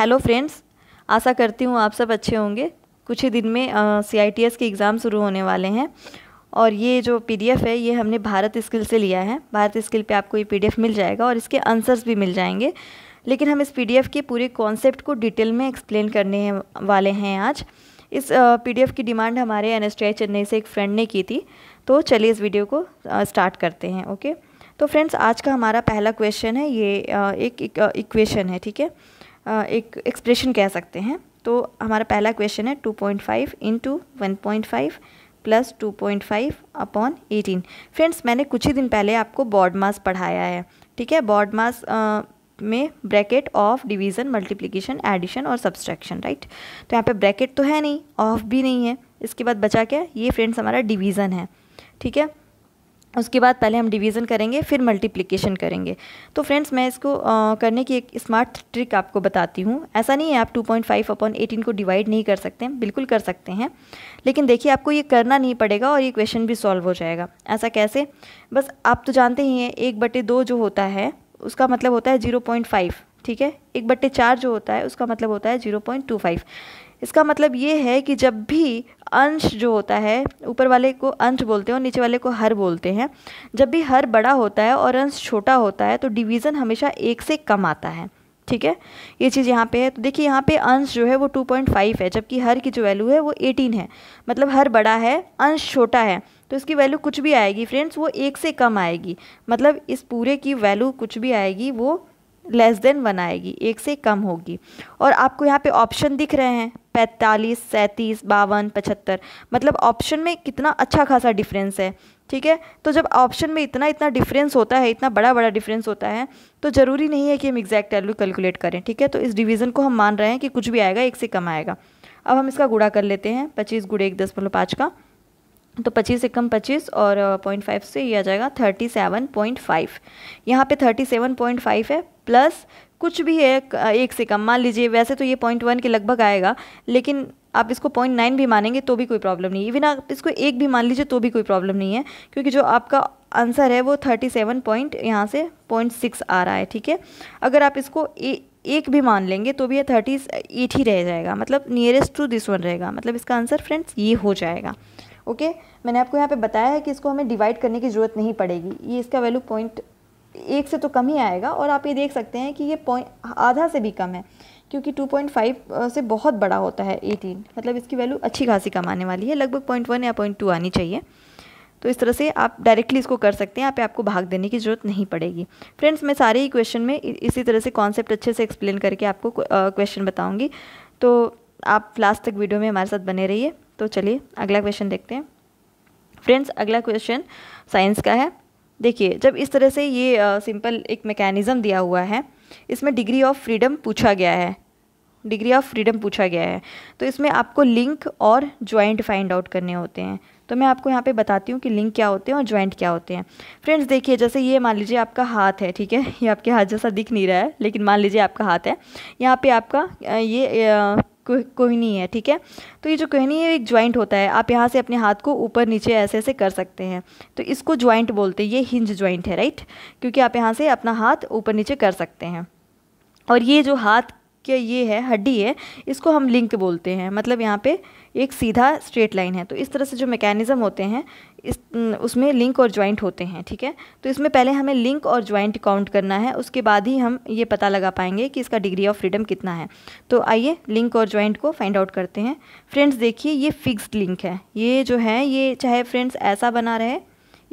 Hello friends आशा करती हूँ आप सब अच्छे होंगे कुछ ही दिन में सी आई टी एस के एग्ज़ाम शुरू होने वाले हैं और ये जो पी डी एफ़ है ये हमने भारत स्किल से लिया है भारत स्किल पे आपको ये पी डी एफ़ मिल जाएगा और इसके आंसर्स भी मिल जाएंगे लेकिन हम इस पी डी एफ़ के पूरे कॉन्सेप्ट को डिटेल में एक्सप्लेन करने वाले हैं आज इस पी डी एफ़ की डिमांड हमारे N S T I Chennai से एक फ्रेंड ने की थी तो चलिए इस वीडियो को स्टार्ट करते हैं ओके तो फ्रेंड्स आज का हमारा पहला क्वेश्चन है ये एक इक्वेशन है ठीक है एक एक्सप्रेशन कह सकते हैं तो हमारा पहला क्वेश्चन है two point five into one point five plus two point five upon eighteen friends मैंने कुछ ही दिन पहले आपको बॉड मास पढ़ाया है ठीक है बॉड मास में bracket of division multiplication addition और सब्सट्रैक्शन राइट तो यहाँ पे ब्रैकेट तो है नहीं ऑफ भी नहीं है इसके बाद बचा क्या ये फ्रेंड्स हमारा डिवीज़न है ठीक है उसके बाद पहले हम डिवीज़न करेंगे फिर मल्टीप्लिकेशन करेंगे तो फ्रेंड्स मैं इसको आ, करने की एक स्मार्ट ट्रिक आपको बताती हूँ ऐसा नहीं है आप 2.5 अपॉन एटीन को डिवाइड नहीं कर सकते हैं बिल्कुल कर सकते हैं लेकिन देखिए आपको ये करना नहीं पड़ेगा और ये क्वेश्चन भी सॉल्व हो जाएगा ऐसा कैसे बस आप तो जानते ही हैं एक बटे दो जो होता है उसका मतलब होता है ज़ीरो ठीक है एक बट्टे चार जो होता है उसका मतलब होता है ज़ीरो पॉइंट टू फाइव इसका मतलब ये है कि जब भी अंश जो होता है ऊपर वाले को अंश बोलते हैं और नीचे वाले को हर बोलते हैं जब भी हर बड़ा होता है और अंश छोटा होता है तो डिवीज़न हमेशा एक से कम आता है ठीक है ये चीज़ यहाँ पे है तो देखिए यहाँ पे अंश जो है वो 2.5 है जबकि हर की जो वैल्यू है वो 18 है मतलब हर बड़ा है अंश छोटा है तो इसकी वैल्यू कुछ भी आएगी फ्रेंड्स वो एक से कम आएगी मतलब इस पूरे की वैल्यू कुछ भी आएगी वो लेस देन वन आएगी एक से कम होगी और आपको यहाँ पे ऑप्शन दिख रहे हैं पैंतालीस सैंतीस बावन पचहत्तर मतलब ऑप्शन में कितना अच्छा खासा डिफरेंस है ठीक है तो जब ऑप्शन में इतना इतना डिफरेंस होता है इतना बड़ा बड़ा डिफरेंस होता है तो ज़रूरी नहीं है कि हम एग्जैक्ट वैल्यू कैलकुलेट करें ठीक है तो इस डिवीज़न को हम मान रहे हैं कि कुछ भी आएगा एक से कम आएगा अब हम इसका गुड़ा कर लेते हैं पच्चीस गुड़े एक दस मतलब पाँच का तो 25 से कम 25 और 0.5 से ये आ जाएगा 37.5 यहाँ पॉइंट फाइव है प्लस कुछ भी है एक से कम मान लीजिए वैसे तो ये पॉइंट वन के लगभग आएगा लेकिन आप इसको पॉइंट नाइन भी मानेंगे तो भी कोई प्रॉब्लम नहीं है इवन आप इसको एक भी मान लीजिए तो भी कोई प्रॉब्लम नहीं है क्योंकि जो आपका आंसर है वो थर्टी सेवन पॉइंट यहाँ से पॉइंट सिक्स आ रहा है ठीक है अगर आप इसको ए, एक भी मान लेंगे तो भी ये थर्टी एट ही रह जाएगा मतलब नियरेस्ट टू दिस वन रहेगा मतलब इसका आंसर फ्रेंड्स ये हो जाएगा ओके मैंने आपको यहाँ पे बताया है कि इसको हमें डिवाइड करने की ज़रूरत नहीं पड़ेगी ये इसका वैल्यू पॉइंट एक से तो कम ही आएगा और आप ये देख सकते हैं कि ये पॉइंट आधा से भी कम है क्योंकि 2.5 से बहुत बड़ा होता है 18 मतलब इसकी वैल्यू अच्छी खासी कम आने वाली है लगभग पॉइंट वन या पॉइंट टू आनी चाहिए तो इस तरह से आप डायरेक्टली इसको कर सकते हैं यहाँ पे आपको भाग देने की ज़रूरत नहीं पड़ेगी फ्रेंड्स मैं सारे ही क्वेश्चन में इसी तरह से कॉन्सेप्ट अच्छे से एक्सप्लेन करके आपको क्वेश्चन बताऊँगी तो आप लास्ट तक वीडियो में हमारे साथ बने रहिए तो चलिए अगला क्वेश्चन देखते हैं फ्रेंड्स अगला क्वेश्चन साइंस का है देखिए जब इस तरह से ये सिंपल एक मैकेनिज़्म दिया हुआ है इसमें डिग्री ऑफ फ्रीडम पूछा गया है डिग्री ऑफ फ्रीडम पूछा गया है तो इसमें आपको लिंक और ज्वाइंट फाइंड आउट करने होते हैं तो मैं आपको यहाँ पे बताती हूँ कि लिंक क्या होते हैं और ज्वाइंट क्या होते हैं फ्रेंड्स देखिए जैसे ये मान लीजिए आपका हाथ है ठीक है ये आपके हाथ जैसा दिख नहीं रहा है लेकिन मान लीजिए आपका हाथ है यहाँ पे आपका ये कोहिनी है ठीक है तो ये जो कोहिनी है एक ज्वाइंट होता है आप यहाँ से अपने हाथ को ऊपर नीचे ऐसे ऐसे कर सकते हैं तो इसको ज्वाइंट बोलते हैं ये हिंज ज्वाइंट है राइट क्योंकि आप यहाँ से अपना हाथ ऊपर नीचे कर सकते हैं और ये जो हाथ कि ये है हड्डी है इसको हम लिंक बोलते हैं मतलब यहाँ पे एक सीधा स्ट्रेट लाइन है तो इस तरह से जो मैकेनिज़्म होते हैं इस उसमें लिंक और ज्वाइंट होते हैं ठीक है तो इसमें पहले हमें लिंक और ज्वाइंट काउंट करना है उसके बाद ही हम ये पता लगा पाएंगे कि इसका डिग्री ऑफ फ्रीडम कितना है तो आइए लिंक और ज्वाइंट को फाइंड आउट करते हैं फ्रेंड्स देखिए ये फिक्स्ड लिंक है ये जो है ये चाहे फ्रेंड्स ऐसा बना रहे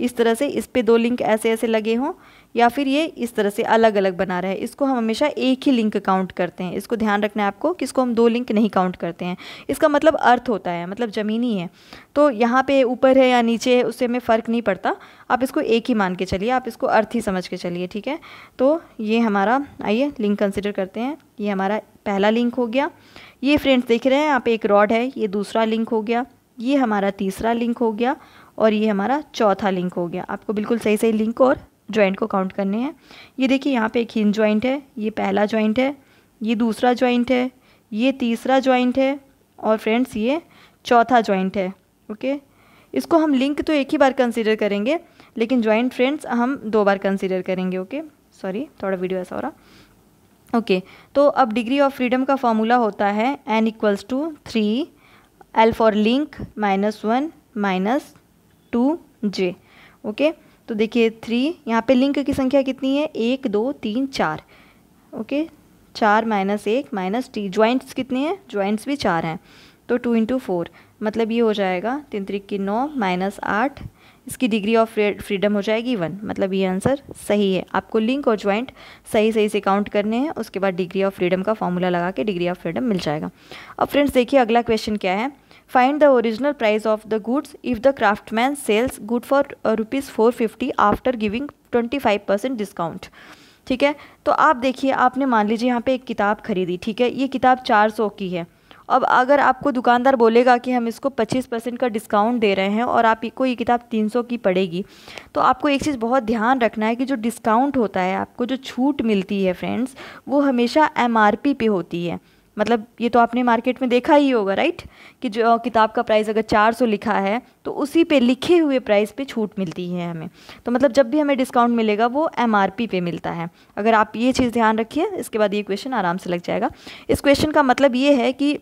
इस तरह से इस पर दो लिंक ऐसे ऐसे लगे हों या फिर ये इस तरह से अलग अलग बना रहा है इसको हम हमेशा एक ही लिंक काउंट करते हैं इसको ध्यान रखना है आपको कि इसको हम दो लिंक नहीं काउंट करते हैं इसका मतलब अर्थ होता है मतलब ज़मीनी है तो यहाँ पे ऊपर है या नीचे है उससे हमें फ़र्क नहीं पड़ता आप इसको एक ही मान के चलिए आप इसको अर्थ ही समझ के चलिए ठीक है तो ये हमारा आइए लिंक कंसिडर करते हैं ये हमारा पहला लिंक हो गया ये फ्रेंड्स देख रहे हैं यहाँ एक रॉड है ये दूसरा लिंक हो गया ये हमारा तीसरा लिंक हो गया और ये हमारा चौथा लिंक हो गया आपको बिल्कुल सही सही लिंक और ज्वाइंट को काउंट करने हैं ये देखिए यहाँ पे एक हिंज ज्वाइंट है ये पहला जॉइंट है ये दूसरा ज्वाइंट है ये तीसरा ज्वाइंट है और फ्रेंड्स ये चौथा ज्वाइंट है ओके इसको हम लिंक तो एक ही बार कंसिडर करेंगे लेकिन जॉइंट फ्रेंड्स हम दो बार कंसिडर करेंगे ओके सॉरी थोड़ा वीडियो ऐसा हो रहा ओके तो अब डिग्री ऑफ फ्रीडम का फॉर्मूला होता है N equals to three L for link minus one minus two J okay okay? तो देखिए थ्री यहाँ पे लिंक की संख्या कितनी है एक दो तीन चार ओके चार माइनस एक माइनस टी ज्वाइंट्स कितने हैं ज्वाइंट्स भी चार हैं तो टू इंटू फोर मतलब ये हो जाएगा तीन की नौ माइनस आठ इसकी डिग्री ऑफ फ्रीडम हो जाएगी वन मतलब ये आंसर सही है आपको लिंक और ज्वाइंट सही सही से काउंट करने हैं उसके बाद डिग्री ऑफ फ्रीडम का फॉर्मूला लगा के डिग्री ऑफ फ्रीडम मिल जाएगा अब फ्रेंड्स देखिए अगला क्वेश्चन क्या है Find the original price of the goods if the craftsman sells good for uh, rupees 450 after giving 25% discount. ठीक है तो आप देखिए आपने मान लीजिए यहाँ पे एक किताब खरीदी ठीक है ये किताब 400 की है अब अगर आपको दुकानदार बोलेगा कि हम इसको 25 परसेंट का डिस्काउंट दे रहे हैं और आपको ये किताब 300 की पड़ेगी तो आपको एक चीज़ बहुत ध्यान रखना है कि जो डिस्काउंट होता है आपको जो छूट मिलती है फ्रेंड्स वो हमेशा एम पे होती है मतलब ये तो आपने मार्केट में देखा ही होगा राइट कि जो किताब का प्राइस अगर 400 लिखा है तो उसी पे लिखे हुए प्राइस पे छूट मिलती है हमें तो मतलब जब भी हमें डिस्काउंट मिलेगा वो एम पे मिलता है अगर आप ये चीज़ ध्यान रखिए इसके बाद ये क्वेश्चन आराम से लग जाएगा इस क्वेश्चन का मतलब ये है कि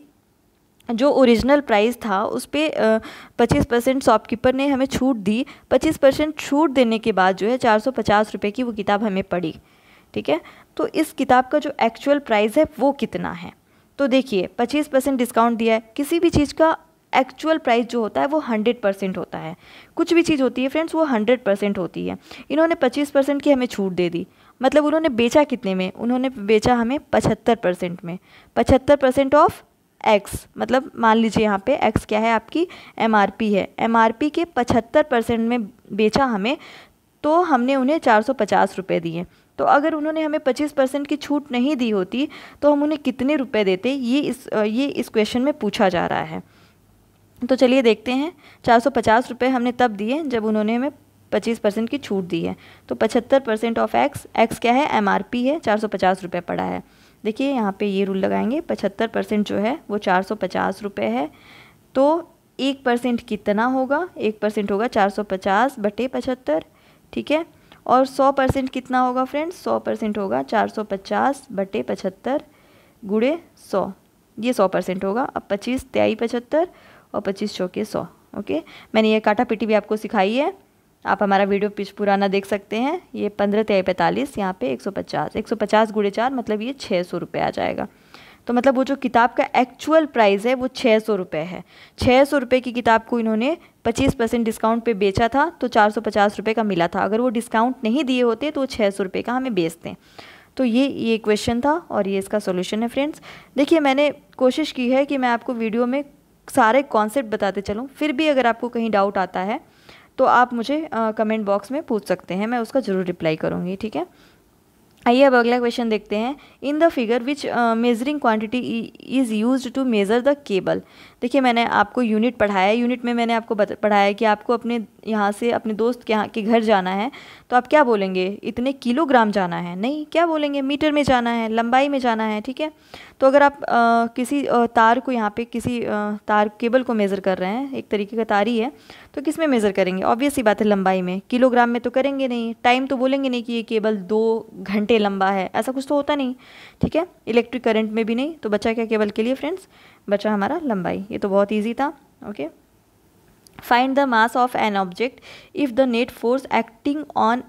जो ओरिजिनल प्राइस था उस पर पच्चीस परसेंट शॉपकीपर ने हमें छूट दी पच्चीस परसेंट छूट देने के बाद जो है चार सौ पचास रुपये की वो किताब हमें पड़ी ठीक है तो इस किताब का जो एक्चुअल प्राइस है वो कितना है तो देखिए पच्चीस परसेंट डिस्काउंट दिया है किसी भी चीज़ का एक्चुअल प्राइस जो होता है वो हंड्रेड परसेंट होता है कुछ भी चीज़ होती है फ्रेंड्स वो हंड्रेड परसेंट होती है इन्होंने पच्चीस परसेंट की हमें छूट दे दी मतलब उन्होंने बेचा कितने में उन्होंने बेचा हमें पचहत्तर परसेंट में पचहत्तर परसेंट ऑफ एक्स मतलब मान लीजिए यहाँ पे एक्स क्या है आपकी एम है एम के पचहत्तर परसेंट में बेचा हमें तो हमने उन्हें चार सौ पचास रुपये दिए तो अगर उन्होंने हमें 25 परसेंट की छूट नहीं दी होती तो हम उन्हें कितने रुपए देते ये इस ये इस क्वेश्चन में पूछा जा रहा है तो चलिए देखते हैं चार सौ पचास रुपये हमने तब दिए जब उन्होंने हमें पच्चीस परसेंट की छूट दी है तो पचहत्तर परसेंट ऑफ एक्स एक्स क्या है एम आर पी है चार सौ पचास रुपये पड़ा है देखिए यहाँ पर ये रूल लगाएंगे पचहत्तर परसेंट जो है वो चार सौ पचास रुपये है तो एक परसेंट कितना होगा एक परसेंट होगा चार सौ पचास बटे पचहत्तर ठीक है और 100 परसेंट कितना होगा फ्रेंड्स 100 परसेंट होगा 450 बटे पचहत्तर गुड़े सौ ये 100 परसेंट होगा अब 25 त्याई पचहत्तर और 25 चौके 100 ओके मैंने ये काटा पिटी भी आपको सिखाई है आप हमारा वीडियो पिछ पुराना देख सकते हैं ये पंद्रह त्याई पैंतालीस यहाँ पे 150 150 गुड़े चार मतलब ये छः सौ रुपये आ जाएगा तो मतलब वो जो किताब का एक्चुअल प्राइस है वो छः सौ रुपये है छः सौ रुपये की किताब को इन्होंने पच्चीस परसेंट डिस्काउंट पे बेचा था तो चार सौ पचास रुपये का मिला था अगर वो डिस्काउंट नहीं दिए होते तो वो छः सौ रुपये का हमें बेचते हैं तो ये ये क्वेश्चन था और ये इसका सोल्यूशन है फ्रेंड्स देखिए मैंने कोशिश की है कि मैं आपको वीडियो में सारे कॉन्सेप्ट बताते चलूँ फिर भी अगर आपको कहीं डाउट आता है तो आप मुझे कमेंट बॉक्स में पूछ सकते हैं मैं उसका ज़रूर रिप्लाई करूँगी ठीक है आइए अब अगला क्वेश्चन देखते हैं in the figure which measuring quantity is use to measure the cable देखिए मैंने आपको यूनिट पढ़ाया है यूनिट में मैंने आपको पढ़ाया कि आपको अपने यहाँ से अपने दोस्त के यहाँ के घर जाना है तो आप क्या बोलेंगे इतने किलोग्राम जाना है नहीं क्या बोलेंगे मीटर में जाना है लंबाई में जाना है ठीक है तो अगर आप आ, किसी तार को यहाँ पे किसी आ, तार केबल को मेज़र कर रहे हैं एक तरीके का तार ही है तो किस में मेज़र करेंगे ऑब्वियस ही बात है लंबाई में किलोग्राम में तो करेंगे नहीं टाइम तो बोलेंगे नहीं कि ये केबल दो घंटे लंबा है ऐसा कुछ तो होता नहीं ठीक है इलेक्ट्रिक करंट में भी नहीं तो बचा क्या केबल के लिए फ्रेंड्स बचा हमारा लंबाई ये तो बहुत ईजी था okay find the mass of an object if the net force acting on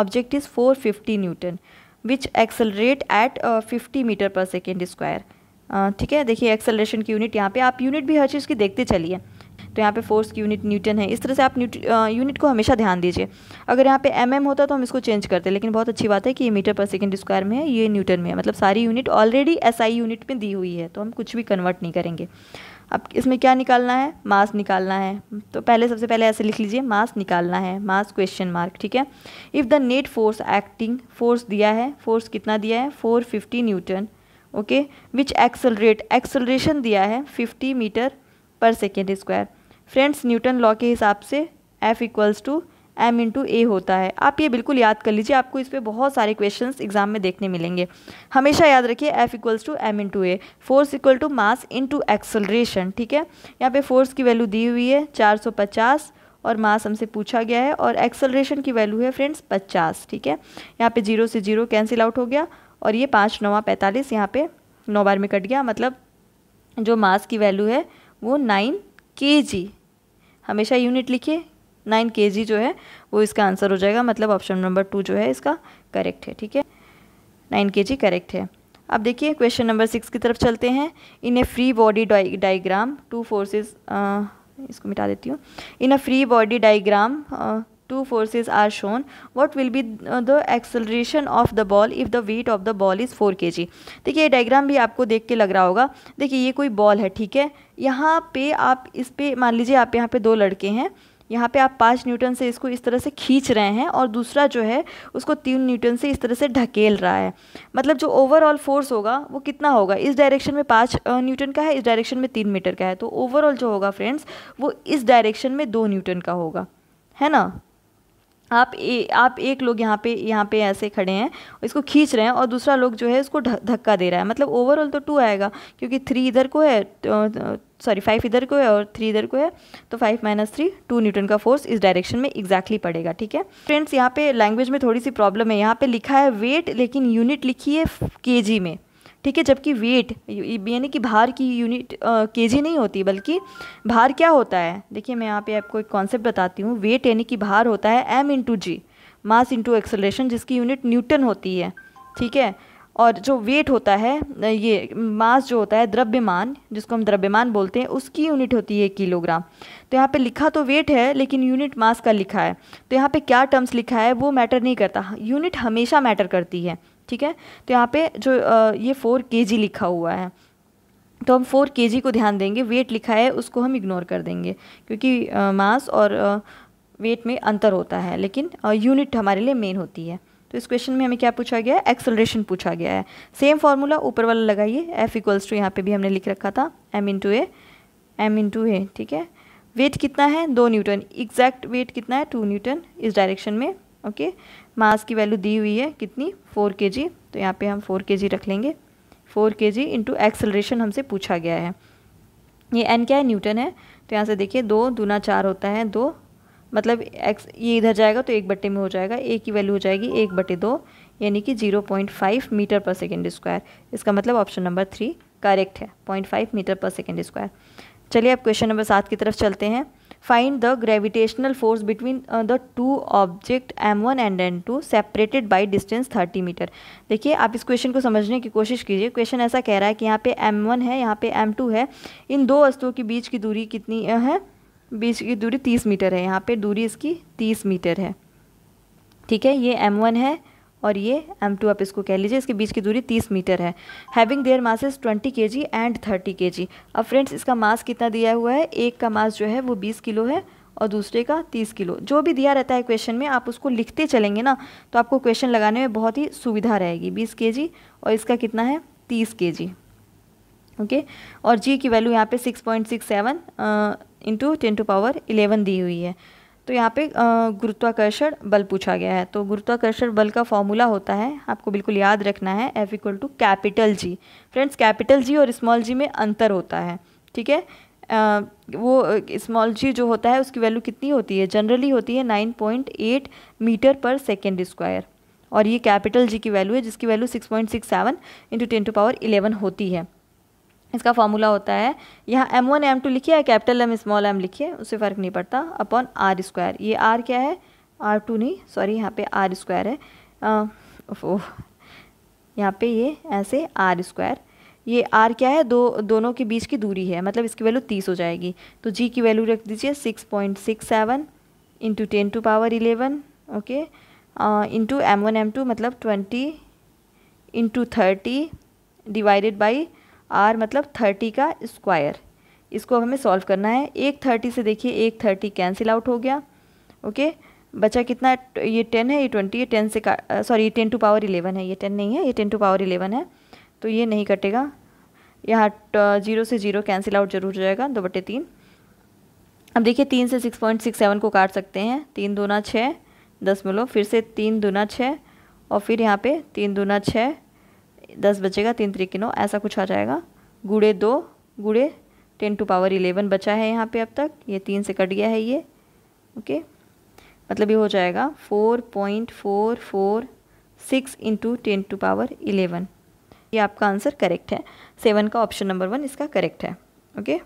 object is four fifty newton which accelerate at fifty metre पर सेकेंड स्क्वायर ठीक है देखिए एक्सेलरेशन की यूनिट यहाँ पे आप यूनिट भी हर चीज़ की देखते चलिए तो यहाँ पे फोर्स की यूनिट न्यूटन है इस तरह से आप यूनिट को हमेशा ध्यान दीजिए अगर यहाँ पे एम mm होता तो हम इसको चेंज करते लेकिन बहुत अच्छी बात है कि ये मीटर पर सेकेंड स्क्वायर में है ये न्यूटन में है मतलब सारी यूनिट ऑलरेडी एस यूनिट में दी हुई है तो हम कुछ भी कन्वर्ट नहीं करेंगे अब इसमें क्या निकालना है मास निकालना है तो पहले सबसे पहले ऐसे लिख लीजिए मास निकालना है मास क्वेश्चन मार्क ठीक है if the net force acting force दिया है फोर्स कितना दिया है four fifty newton okay which accelerate acceleration दिया है फिफ्टी मीटर पर second square friends newton law के हिसाब से F equals to M into A होता है आप ये बिल्कुल याद कर लीजिए आपको इस पर बहुत सारे क्वेश्चंस एग्जाम में देखने मिलेंगे हमेशा याद रखिए F equals to M into A force equal to mass into acceleration ठीक है यहाँ पे फोर्स की वैल्यू दी हुई है 450 और मास हमसे पूछा गया है और एक्सलरेशन की वैल्यू है फ्रेंड्स 50 ठीक है यहाँ पे जीरो से जीरो कैंसिल आउट हो गया और ये पाँच नवा पैंतालीस यहाँ पे नौ बार में कट गया मतलब जो मास की वैल्यू है वो नाइन के जी हमेशा यूनिट लिखिए नाइन के जी जो है वो इसका आंसर हो जाएगा मतलब ऑप्शन नंबर टू जो है इसका करेक्ट है ठीक है नाइन के जी करेक्ट है अब देखिए क्वेश्चन नंबर सिक्स की तरफ चलते हैं in a free body diagram two forces इसको मिटा देती हूँ in a free body diagram two forces are shown what will be uh, the acceleration of the ball if the weight of the ball is 4 kg देखिए ये diagram भी आपको देख के लग रहा होगा देखिए ये कोई बॉल है ठीक है यहाँ पे आप इस पे मान लीजिए आप यहाँ पे दो लड़के हैं यहाँ पे आप पाँच न्यूटन से इसको इस तरह से खींच रहे हैं और दूसरा जो है उसको तीन न्यूटन से इस तरह से ढकेल रहा है मतलब जो ओवरऑल फोर्स होगा वो कितना होगा इस डायरेक्शन में पाँच न्यूटन का है इस डायरेक्शन में तीन मीटर का है तो ओवरऑल जो होगा फ्रेंड्स वो इस डायरेक्शन में दो न्यूटन का होगा है ना आप ए, आप एक लोग यहाँ पे यहाँ पे ऐसे खड़े हैं इसको खींच रहे हैं और दूसरा लोग जो है इसको धक्का दे रहा है मतलब ओवरऑल तो टू आएगा क्योंकि थ्री इधर को है तो, सॉरी तो, फाइव इधर को है और थ्री इधर को है तो five minus three two newton का फोर्स इस डायरेक्शन में एग्जैक्टली exactly पड़ेगा ठीक है फ्रेंड्स यहाँ पे लैंग्वेज में थोड़ी सी प्रॉब्लम है यहाँ पर लिखा है वेट लेकिन यूनिट लिखी है के में ठीक है जबकि वेट यानी कि भार की यूनिट के जी नहीं होती बल्कि भार क्या होता है देखिए मैं यहाँ पे आपको एक कॉन्सेप्ट बताती हूँ वेट यानी कि भार होता है M into G mass into acceleration जिसकी यूनिट न्यूटन होती है ठीक है और जो वेट होता है ये मास जो होता है द्रव्यमान जिसको हम द्रव्यमान बोलते हैं उसकी यूनिट होती है किलोग्राम तो यहाँ पे लिखा तो वेट है लेकिन यूनिट मास का लिखा है तो यहाँ पे क्या टर्म्स लिखा है वो मैटर नहीं करता यूनिट हमेशा मैटर करती है ठीक है तो यहाँ पे जो ये फोर के लिखा हुआ है तो हम फोर के को ध्यान देंगे वेट लिखा है उसको हम इग्नोर कर देंगे क्योंकि मास और वेट में अंतर होता है लेकिन यूनिट हमारे लिए मेन होती है तो इस क्वेश्चन में हमें क्या पूछा गया है एक्सलरेशन पूछा गया है सेम फार्मूला ऊपर वाला लगाइए एफ इक्वल्स टू यहाँ पे भी हमने लिख रखा था M into A M into A ठीक है वेट कितना है दो न्यूटन एग्जैक्ट वेट कितना है टू न्यूटन इस डायरेक्शन में ओके okay? मास की वैल्यू दी हुई है कितनी फोर के जी तो यहाँ पे हम फोर के जी रख लेंगे फोर के जी इंटू एक्सलरेशन हमसे पूछा गया है ये एन क्या है न्यूटन है तो यहाँ से देखिए दो दूना चार होता है दो मतलब एक्स ये इधर जाएगा तो एक बट्टे में हो जाएगा ए की वैल्यू हो जाएगी एक बटे दो यानी कि जीरो पॉइंट फाइव मीटर पर सेकेंड स्क्वायर इसका मतलब ऑप्शन नंबर थ्री करेक्ट है पॉइंट फाइव मीटर पर सेकेंड स्क्वायर चलिए अब क्वेश्चन नंबर सात की तरफ चलते हैं find the gravitational force between uh, the two object m1 and two separated by distance 30 metre देखिए आप इस क्वेश्चन को समझने की कोशिश कीजिए क्वेश्चन ऐसा कह रहा है कि यहाँ पे m1 है यहाँ पे m2 है इन दो वस्तुओं के बीच की दूरी कितनी है बीच की दूरी 30 मीटर है यहाँ पे दूरी इसकी 30 मीटर है ठीक है ये m1 है और ये एम टू आप इसको कह लीजिए इसके बीच की दूरी तीस मीटर है हैविंग देयर मासेस ट्वेंटी के जी एंड थर्टी के जी अब फ्रेंड्स इसका मास कितना दिया हुआ है एक का मास जो है वो बीस किलो है और दूसरे का तीस किलो जो भी दिया रहता है क्वेश्चन में आप उसको लिखते चलेंगे ना तो आपको क्वेश्चन लगाने में बहुत ही सुविधा रहेगी बीस के जी और इसका कितना है तीस के जी ओके और जी की वैल्यू यहाँ पे six point six seven into ten to power eleven दी हुई है तो यहाँ पे गुरुत्वाकर्षण बल पूछा गया है तो गुरुत्वाकर्षण बल का फॉर्मूला होता है आपको बिल्कुल याद रखना है F equal to capital G friends capital G और स्मॉल जी में अंतर होता है ठीक है वो स्मॉल जी जो होता है उसकी वैल्यू कितनी होती है जनरली होती है नाइन पॉइंट एट मीटर पर सेकेंड स्क्वायर और ये कैपिटल जी की वैल्यू है जिसकी value six point six seven into ten to power eleven होती है इसका फॉर्मूला होता है यहाँ एम वन एम टू लिखिए या कैपिटल एम स्मॉल एम लिखिए उससे फ़र्क नहीं पड़ता अपॉन आर स्क्वायर ये आर क्या है आर टू नहीं सॉरी यहाँ पे आर स्क्वायर है ओह यहाँ पे ये ऐसे आर स्क्वायर ये आर क्या है दो दोनों के बीच की दूरी है मतलब इसकी वैल्यू तीस हो जाएगी तो जी की वैल्यू रख दीजिए six point six seven into ten to power eleven okay into M one M two मतलब twenty into thirty divided by R मतलब थर्टी का स्क्वायर इसको हमें सॉल्व करना है एक थर्टी से देखिए एक थर्टी कैंसिल आउट हो गया ओके बचा कितना ये टेन है ये ट्वेंटी ये टेन से सॉरी ये टेन टू पावर इलेवन है ये टेन नहीं है ये टेन टू पावर इलेवन है तो ये नहीं कटेगा यहाँ जीरो से जीरो कैंसिल आउट जरूर हो जाएगा दो बटे तीन अब देखिए तीन से सिक्स पॉइंट सिक्स सेवन को काट सकते हैं तीन दूना छः दस मिलो फिर से तीन दूना छः और फिर यहाँ पे तीन दूना छः दस बचेगा तीन तरीके नौ ऐसा कुछ आ जाएगा गुड़े दो गुड़े टेन टू पावर इलेवन बचा है यहाँ पे अब तक ये तीन से कट गया है ये ओके मतलब ये हो जाएगा four point four four six into ten to power eleven ये आपका आंसर करेक्ट है सेवन का ऑप्शन नंबर वन इसका करेक्ट है ओके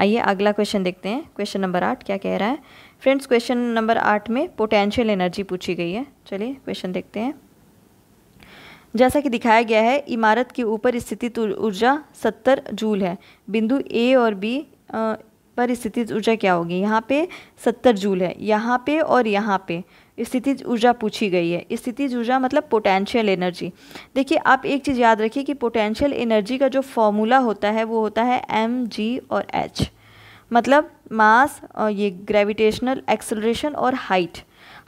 आइए अगला क्वेश्चन देखते हैं क्वेश्चन नंबर आठ क्या कह रहा है फ्रेंड्स क्वेश्चन नंबर आठ में पोटेंशियल एनर्जी पूछी गई है चलिए क्वेश्चन देखते हैं जैसा कि दिखाया गया है इमारत के ऊपर स्थित ऊर्जा सत्तर जूल है बिंदु ए और बी पर स्थित ऊर्जा क्या होगी यहाँ पे सत्तर जूल है यहाँ पे और यहाँ पे स्थितिज ऊर्जा पूछी गई है स्थितिज ऊर्जा मतलब पोटेंशियल एनर्जी देखिए आप एक चीज़ याद रखिए कि पोटेंशियल एनर्जी का जो फॉर्मूला होता है वो होता है एम जी और एच मतलब मास और ये ग्रेविटेशनल एक्सलरेशन और हाइट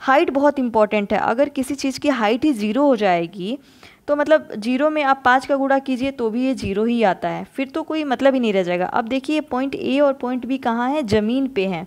हाइट बहुत इंपॉर्टेंट है अगर किसी चीज़ की हाइट ही ज़ीरो हो जाएगी तो मतलब जीरो में आप पाँच का गुड़ा कीजिए तो भी ये जीरो ही आता है फिर तो कोई मतलब ही नहीं रह जाएगा अब देखिए पॉइंट ए और पॉइंट बी कहाँ है ज़मीन पे हैं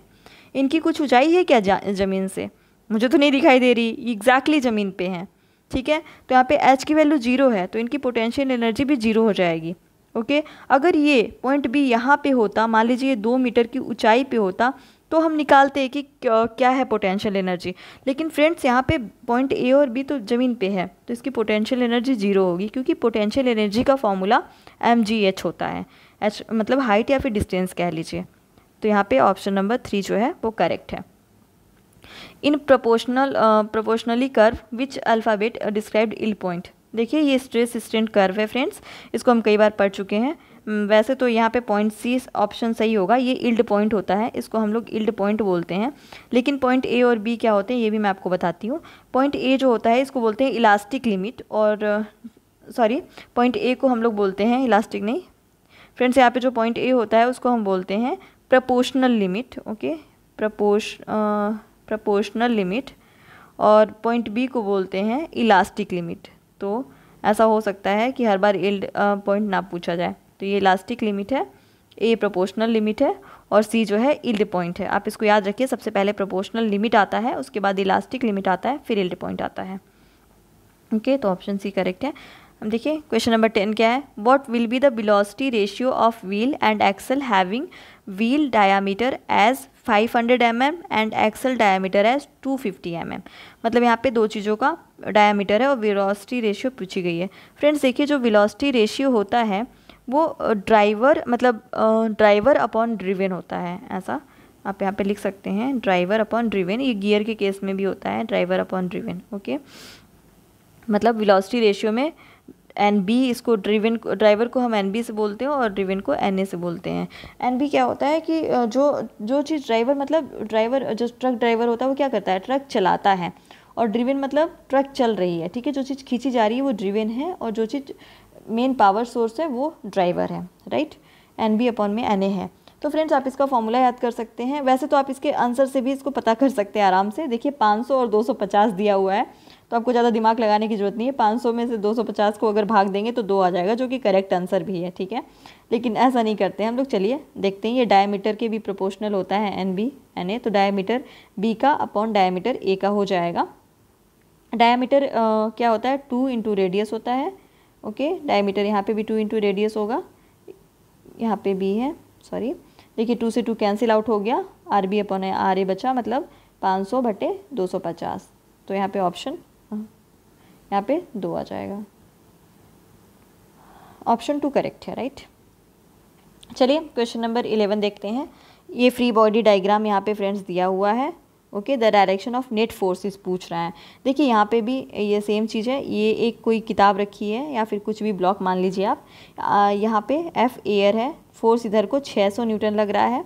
इनकी कुछ ऊंचाई है क्या ज़मीन से मुझे तो नहीं दिखाई दे रही एग्जैक्टली ज़मीन पे हैं ठीक है तो यहाँ पे एच की वैल्यू जीरो है तो इनकी पोटेंशियल एनर्जी भी जीरो हो जाएगी ओके अगर ये पॉइंट बी यहाँ पर होता मान लीजिए दो मीटर की ऊँचाई पर होता तो हम निकालते हैं कि क्या है पोटेंशियल एनर्जी लेकिन फ्रेंड्स यहाँ पे पॉइंट ए और बी तो ज़मीन पे है तो इसकी पोटेंशियल एनर्जी जीरो होगी क्योंकि पोटेंशियल एनर्जी का फॉर्मूला एम जी एच होता है एच मतलब हाइट या फिर डिस्टेंस कह लीजिए तो यहाँ पे ऑप्शन नंबर थ्री जो है वो करेक्ट है in proportional proportionally curve which alphabet described yield point देखिए ये स्ट्रेस स्टेंट कर्व है फ्रेंड्स इसको हम कई बार पढ़ चुके हैं वैसे तो यहाँ पे पॉइंट सी ऑप्शन सही होगा ये इल्ड पॉइंट होता है इसको हम लोग इल्ड पॉइंट बोलते हैं लेकिन पॉइंट ए और बी क्या होते हैं ये भी मैं आपको बताती हूँ पॉइंट ए जो होता है इसको बोलते हैं इलास्टिक लिमिट और सॉरी पॉइंट ए को हम लोग बोलते हैं इलास्टिक नहीं फ्रेंड्स यहाँ पे जो पॉइंट ए होता है उसको हम बोलते हैं proportional limit okay proport proportional limit और पॉइंट बी को बोलते हैं इलास्टिक लिमिट तो ऐसा हो सकता है कि हर बार इल्ड पॉइंट ना पूछा जाए तो ये इलास्टिक लिमिट है ए प्रोपोर्शनल लिमिट है और सी जो है इल्ड पॉइंट है आप इसको याद रखिए सबसे पहले प्रोपोर्शनल लिमिट आता है उसके बाद इलास्टिक लिमिट आता है फिर इल्ड पॉइंट आता है ओके okay, तो ऑप्शन सी करेक्ट है हम देखिए क्वेश्चन नंबर टेन क्या है what will be the velocity ratio of wheel and axle having wheel diameter as 500 hundred M M and axle diameter as 250 fifty M M मतलब यहाँ पे दो चीज़ों का डायामीटर है और विलोसिटी रेशियो पूछी गई है फ्रेंड्स देखिए जो विलोसिटी रेशियो होता है वो ड्राइवर मतलब ड्राइवर अपॉन ड्रिवेन होता है ऐसा आप यहाँ पे लिख सकते हैं ड्राइवर अपॉन ड्रिवेन ये गियर के केस में भी होता है ड्राइवर अपॉन ड्रिवेन ओके मतलब विलॉसिटी रेशियो में एन बी इसको ड्रिवेन ड्राइवर को हम एन बी से बोलते हैं और ड्रिवेन को एन ए से बोलते हैं एन बी क्या होता है कि जो जो चीज़ ड्राइवर मतलब ड्राइवर जो ट्रक ड्राइवर होता है वो क्या करता है ट्रक चलाता है और ड्रिवेन मतलब ट्रक चल रही है ठीक है जो चीज़ खींची जा रही है वो ड्रिवेन है और जो चीज़ मेन पावर सोर्स है वो ड्राइवर है राइट एन बी अपॉन में एन ए है तो फ्रेंड्स आप इसका फॉर्मूला याद कर सकते हैं वैसे तो आप इसके आंसर से भी इसको पता कर सकते हैं आराम से देखिए 500 और 250 दिया हुआ है तो आपको ज़्यादा दिमाग लगाने की ज़रूरत नहीं है 500 में से 250 को अगर भाग देंगे तो दो आ जाएगा जो कि करेक्ट आंसर भी है ठीक है लेकिन ऐसा नहीं करते हम लोग चलिए देखते हैं ये डायमीटर के भी प्रोपोर्शनल होता है एन बी एन ए तो डायमीटर बी का अपॉन डायमीटर ए का हो जाएगा डायमीटर क्या होता है टू इंटू रेडियस होता है ओके डायमीटर यहाँ पे भी टू इंटू रेडियस होगा यहाँ पे भी है सॉरी देखिए टू से टू कैंसिल आउट हो गया R B upon R A बचा मतलब पाँच सौ बटे दो सौ पचास तो यहाँ पे ऑप्शन हाँ, यहाँ पे दो आ जाएगा ऑप्शन टू करेक्ट है राइट चलिए क्वेश्चन नंबर इलेवन देखते हैं ये फ्री बॉडी डायग्राम यहाँ पे फ्रेंड्स दिया हुआ है okay the direction of net forces पूछ रहा है देखिए यहाँ पे भी ये सेम चीज़ है ये एक कोई किताब रखी है या फिर कुछ भी ब्लॉक मान लीजिए आप यहाँ पे एफ एयर है फोर्स इधर को 600 न्यूटन लग रहा है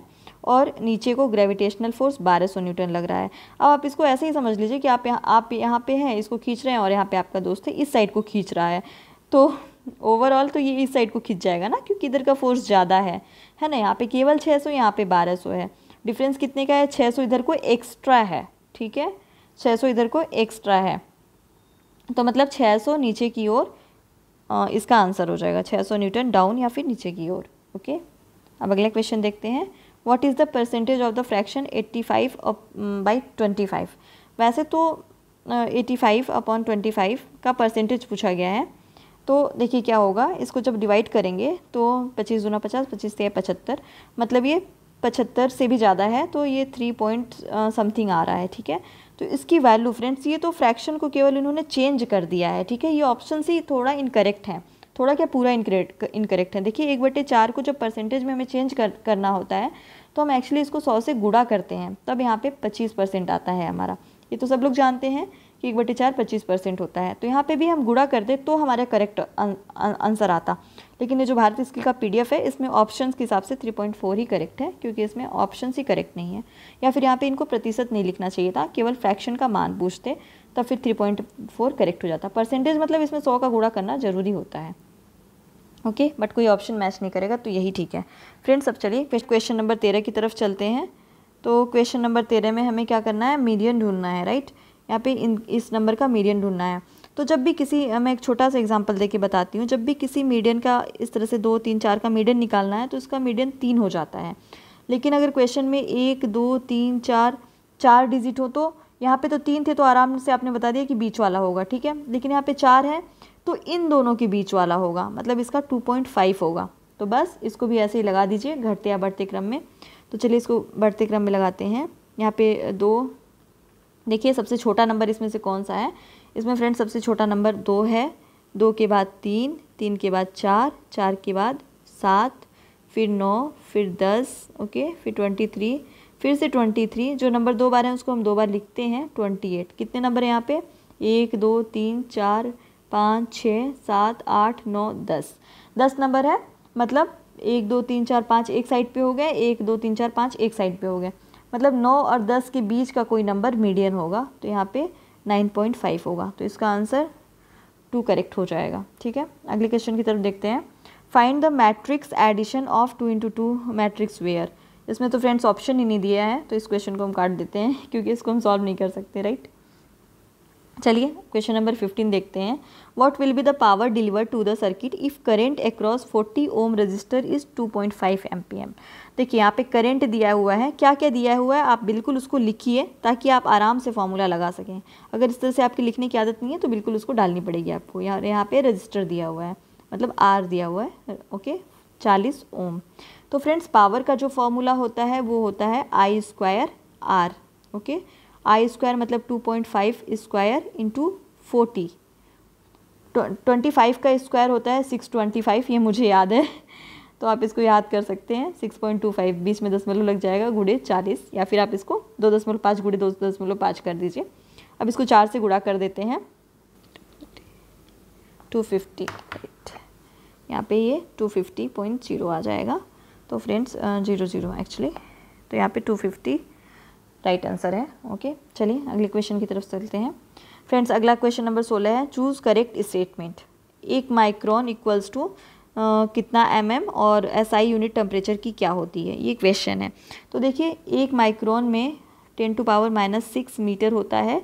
और नीचे को ग्रेविटेशनल फोर्स 1200 न्यूटन लग रहा है अब आप इसको ऐसे ही समझ लीजिए कि आप यहाँ आप यहाँ पे हैं इसको खींच रहे हैं और यहाँ पे आपका दोस्त है इस साइड को खींच रहा है तो ओवरऑल तो ये इस साइड को खींच जाएगा ना क्योंकि इधर का फोर्स ज़्यादा है है ना यहाँ पे केवल 600 सौ यहाँ पे 1200 है डिफरेंस कितने का है 600 इधर को एक्स्ट्रा है ठीक है 600 इधर को एक्स्ट्रा है तो मतलब 600 नीचे की ओर इसका आंसर हो जाएगा 600 न्यूटन डाउन या फिर नीचे की ओर ओके अब अगला क्वेश्चन देखते हैं what is the percentage of the fraction 85 five by twenty वैसे तो eighty five upon twenty five का परसेंटेज पूछा गया है तो देखिए क्या होगा इसको जब डिवाइड करेंगे तो पच्चीस दूना पचास पच्चीस से पचहत्तर मतलब ये पचहत्तर से भी ज़्यादा है तो ये थ्री पॉइंट समथिंग आ रहा है ठीक है तो इसकी वैल्यू फ्रेंड्स ये तो फ्रैक्शन को केवल इन्होंने चेंज कर दिया है ठीक है ये ऑप्शन से थोड़ा इनकरेक्ट है थोड़ा क्या पूरा इनकरेक्ट इनकरेक्ट है देखिए एक बटे चार को जब परसेंटेज में हमें चेंज कर करना होता है तो हम एक्चुअली इसको सौ से गुड़ा करते हैं तब यहाँ पे पच्चीस परसेंट आता है हमारा ये तो सब लोग जानते हैं कि एक बटे चार पच्चीस परसेंट होता है तो यहाँ पर भी हम गुड़ा करते तो हमारा करेक्ट आंसर अं, अं, आता लेकिन ये जो भारतीय स्किल का पीडीएफ है इसमें ऑप्शंस के हिसाब से 3.4 ही करेक्ट है क्योंकि इसमें ऑप्शंस ही करेक्ट नहीं है या फिर यहाँ पे इनको प्रतिशत नहीं लिखना चाहिए था केवल फ्रैक्शन का मान पूछते तब फिर 3.4 करेक्ट हो जाता परसेंटेज मतलब इसमें सौ का गुड़ा करना ज़रूरी होता है ओके okay? बट कोई ऑप्शन मैच नहीं करेगा तो यही ठीक है फ्रेंड्स अब चलिए क्वेश्चन नंबर तेरह की तरफ चलते हैं तो क्वेश्चन नंबर तेरह में हमें क्या करना है मीडियन ढूंढना है राइट यहाँ पे इन इस नंबर का मीडियन ढूंढना है तो जब भी किसी मैं एक छोटा सा एग्जांपल देके बताती हूँ जब भी किसी मीडियन का इस तरह से दो तीन चार का मीडियन निकालना है तो उसका मीडियन तीन हो जाता है लेकिन अगर क्वेश्चन में एक दो तीन चार चार डिजिट हो तो यहाँ पे तो तीन थे तो आराम से आपने बता दिया कि बीच वाला होगा ठीक है लेकिन यहाँ पे चार है तो इन दोनों के बीच वाला होगा मतलब इसका 2.5 होगा तो बस इसको भी ऐसे ही लगा दीजिए घटते या बढ़ते क्रम में तो चलिए इसको बढ़ते क्रम में लगाते हैं यहाँ पे दो देखिए सबसे छोटा नंबर इसमें से कौन सा है इसमें फ्रेंड सबसे छोटा नंबर दो है दो के बाद तीन तीन के बाद चार चार के बाद सात फिर नौ फिर दस ओके फिर ट्वेंटी थ्री फिर से ट्वेंटी थ्री जो नंबर दो बार है उसको हम दो बार लिखते हैं ट्वेंटी एट कितने नंबर हैं यहाँ पे एक दो तीन चार पाँच छः सात आठ नौ दस दस नंबर है मतलब एक दो तीन चार पाँच एक साइड पे हो गए एक दो तीन चार पाँच एक साइड पे हो गए मतलब नौ और दस के बीच का कोई नंबर मीडियन होगा तो यहाँ पे नाइन पॉइंट फाइव होगा तो इसका आंसर टू करेक्ट हो जाएगा ठीक है अगले क्वेश्चन की तरफ देखते हैं find the matrix addition of two into two matrix where इसमें तो फ्रेंड्स ऑप्शन ही नहीं दिया है तो इस क्वेश्चन को हम काट देते हैं क्योंकि इसको हम सॉल्व नहीं कर सकते राइट चलिए क्वेश्चन नंबर फिफ्टीन देखते हैं what will be the power deliver to the circuit if current across 40 ohm resistor is 2.5 point देखिए यहाँ पे करेंट दिया हुआ है क्या क्या दिया हुआ है आप बिल्कुल उसको लिखिए ताकि आप आराम से फॉर्मूला लगा सकें अगर इस तरह से आपकी लिखने की आदत नहीं है तो बिल्कुल उसको डालनी पड़ेगी आपको यहाँ यहाँ पे रजिस्टर दिया हुआ है मतलब आर दिया हुआ है ओके चालीस ओम तो फ्रेंड्स पावर का जो फॉर्मूला होता है वो होता है I square R okay I square मतलब two point five square into forty twenty five का स्क्वायर होता है सिक्स ट्वेंटी फाइव ये मुझे याद है तो आप इसको याद कर सकते हैं सिक्स पॉइंट टू फाइव बीस में दसमलव लग जाएगा गुड़े चालीस या फिर आप इसको दो दशमलव पाँच गुड़े दो दशमलव पाँच कर दीजिए अब इसको चार से गुड़ा कर देते हैं टू फिफ्टी यहाँ पे ये टू फिफ्टी पॉइंट जीरो आ जाएगा तो फ्रेंड्स जीरो जीरो एक्चुअली तो यहाँ पे टू फिफ्टी राइट आंसर है ओके चलिए अगले क्वेश्चन की तरफ चलते हैं फ्रेंड्स अगला क्वेश्चन नंबर सोलह है चूज़ करेक्ट स्टेटमेंट एक माइक्रॉन इक्वल्स टू कितना एम mm और एस आई यूनिट टेम्परेचर की क्या होती है ये क्वेश्चन है तो देखिए एक माइक्रोन में ten to power minus six metre होता है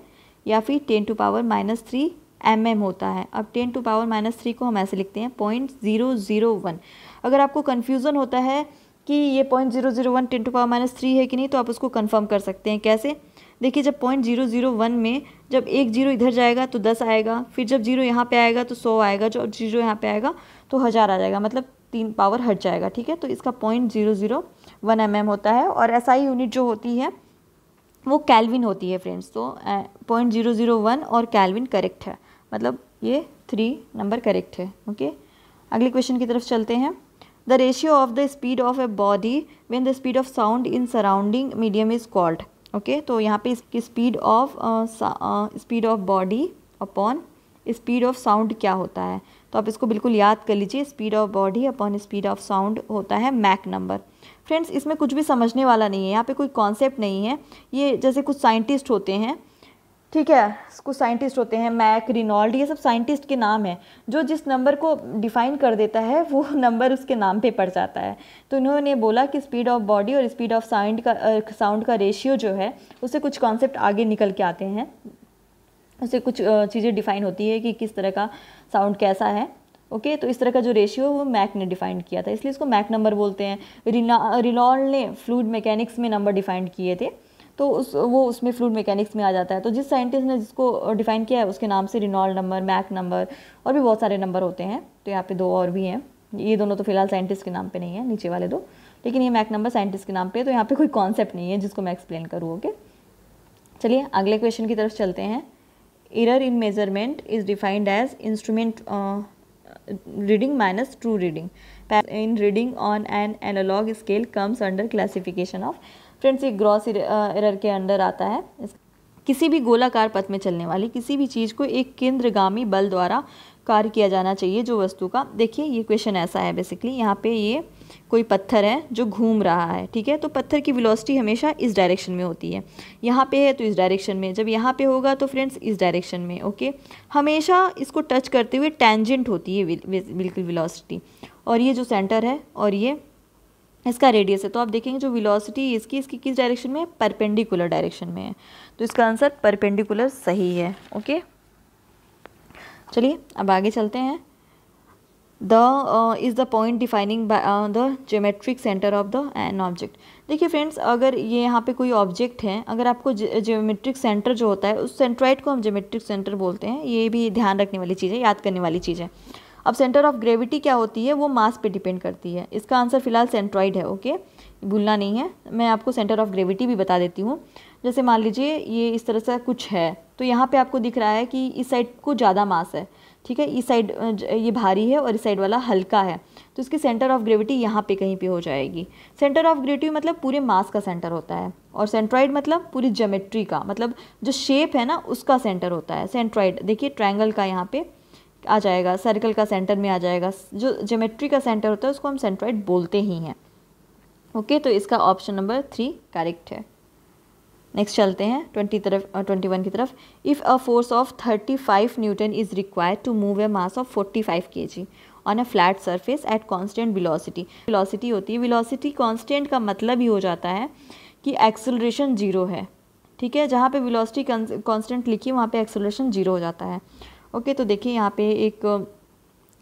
या फिर ten to power minus three M mm होता है अब ten to power minus three को हम ऐसे लिखते हैं पॉइंट ज़ीरो ज़ीरो वन अगर आपको कन्फ्यूज़न होता है कि ये point zero zero one ten to power minus three है कि नहीं तो आप उसको कन्फर्म कर सकते हैं कैसे देखिए जब पॉइंट जीरो ज़ीरो वन में जब एक जीरो इधर जाएगा तो दस आएगा फिर जब जीरो यहाँ पर आएगा तो सौ आएगा जब जीरो यहाँ पर आएगा तो हज़ार आ जाएगा मतलब तीन पावर हट जाएगा ठीक है तो इसका point zero zero one M M होता है और एस आई यूनिट जो होती है वो कैलविन होती है फ्रेंड्स तो पॉइंट ज़ीरो ज़ीरो वन और कैलविन करेक्ट है मतलब ये थ्री नंबर करेक्ट है ओके अगले क्वेश्चन की तरफ चलते हैं the ratio of the speed of a body when the speed of sound in surrounding medium is called okay तो यहाँ पे इसकी speed of speed of body upon speed of sound क्या होता है तो आप इसको बिल्कुल याद कर लीजिए speed of body upon speed of sound होता है मैक नंबर फ्रेंड्स इसमें कुछ भी समझने वाला नहीं है यहाँ पे कोई कॉन्सेप्ट नहीं है ये जैसे कुछ साइंटिस्ट होते हैं ठीक है कुछ साइंटिस्ट होते हैं मैक रिनॉल्ड ये सब साइंटिस्ट के नाम हैं जो जिस नंबर को डिफाइन कर देता है वो नंबर उसके नाम पे पड़ जाता है तो इन्होंने बोला कि स्पीड ऑफ बॉडी और स्पीड ऑफ साउंड का साउंड का रेशियो जो है उससे कुछ कॉन्सेप्ट आगे निकल के आते हैं उससे कुछ चीज़ें डिफाइन होती है कि किस तरह का साउंड कैसा है ओके okay, तो इस तरह का जो रेशियो वो मैक ने डिफाइन किया था इसलिए इसको मैक नंबर बोलते हैं रिना रिनॉल ने फ्लूड मैकेनिक्स में नंबर डिफाइन किए थे तो उस वो उसमें फ्लूड मैकेनिक्स में आ जाता है तो जिस साइंटिस्ट ने जिसको डिफाइन किया है उसके नाम से रिनॉल नंबर मैक नंबर और भी बहुत सारे नंबर होते हैं तो यहाँ पे दो और भी हैं ये दोनों तो फिलहाल साइंटिस्ट के नाम पे नहीं है नीचे वाले दो लेकिन ये मैक नंबर साइंटिस्ट के नाम पर तो यहाँ पर कोई कॉन्सेप्ट नहीं है जिसको मैं एक्सप्लेन करूँ ओके चलिए अगले क्वेश्चन की तरफ चलते हैं error in measurement is defined as instrument uh, reading minus true reading in reading on an analog scale comes under classification of friends ये ग्रॉस एरर के अंडर आता है किसी भी गोलाकार पथ में चलने वाली किसी भी चीज़ को एक केंद्रगामी बल द्वारा कार्य किया जाना चाहिए जो वस्तु का देखिए ये क्वेश्चन ऐसा है बेसिकली यहाँ पे ये कोई पत्थर है जो घूम रहा है ठीक है तो पत्थर की वेलोसिटी हमेशा इस डायरेक्शन में होती है यहाँ पे है तो इस डायरेक्शन में जब यहाँ पे होगा तो फ्रेंड्स इस डायरेक्शन में ओके हमेशा इसको टच करते हुए टेंजेंट होती है बिल्कुल विलॉसिटी और ये जो सेंटर है और ये इसका रेडियस है तो आप देखेंगे जो विलॉसिटी इसकी इसकी किस डायरेक्शन में है परपेंडिकुलर डायरेक्शन में है तो इसका आंसर परपेंडिकुलर सही है ओके चलिए अब आगे चलते हैं the is the point defining the geometric centre of the an object देखिए फ्रेंड्स अगर ये यहाँ पे कोई ऑब्जेक्ट है अगर आपको जियोमेट्रिक सेंटर जो होता है उस सेंट्रॉइड को हम जियोमेट्रिक सेंटर बोलते हैं ये भी ध्यान रखने वाली चीज़ है याद करने वाली चीज़ है अब सेंटर ऑफ ग्रेविटी क्या होती है वो मास पे डिपेंड करती है इसका आंसर फिलहाल सेंट्रॉइड है ओके भूलना नहीं है मैं आपको सेंटर ऑफ ग्रेविटी भी बता देती हूँ जैसे मान लीजिए ये इस तरह से कुछ है तो यहाँ पर आपको दिख रहा है कि इस साइड को ज़्यादा मास है ठीक है इस साइड ये भारी है और इस साइड वाला हल्का है तो इसकी सेंटर ऑफ ग्रेविटी यहाँ पे कहीं पे हो जाएगी सेंटर ऑफ ग्रेविटी मतलब पूरे मास का सेंटर होता है और सेंट्रॉइड मतलब पूरी जोमेट्री का मतलब जो शेप है ना उसका सेंटर होता है सेंट्रॉइड देखिए ट्रायंगल का यहाँ पे आ जाएगा सर्कल का सेंटर में आ जाएगा जो जोमेट्री का सेंटर होता है उसको हम सेंट्रॉइड बोलते ही हैं ओके तो इसका ऑप्शन नंबर थ्री करेक्ट है नेक्स्ट चलते हैं ट्वेंटी तरफ ट्वेंटी वन की तरफ if a force of thirty five newton is required to move a mass of forty five K G on a flat surface at constant velocity velocity होती है velocity constant का मतलब ही हो जाता है कि एक्सेलरेशन जीरो है ठीक है जहाँ पे विलोसिटी कॉन्स्टेंट लिखी वहाँ पे एक्सेलरेशन जीरो हो जाता है ओके तो देखिए यहाँ पे एक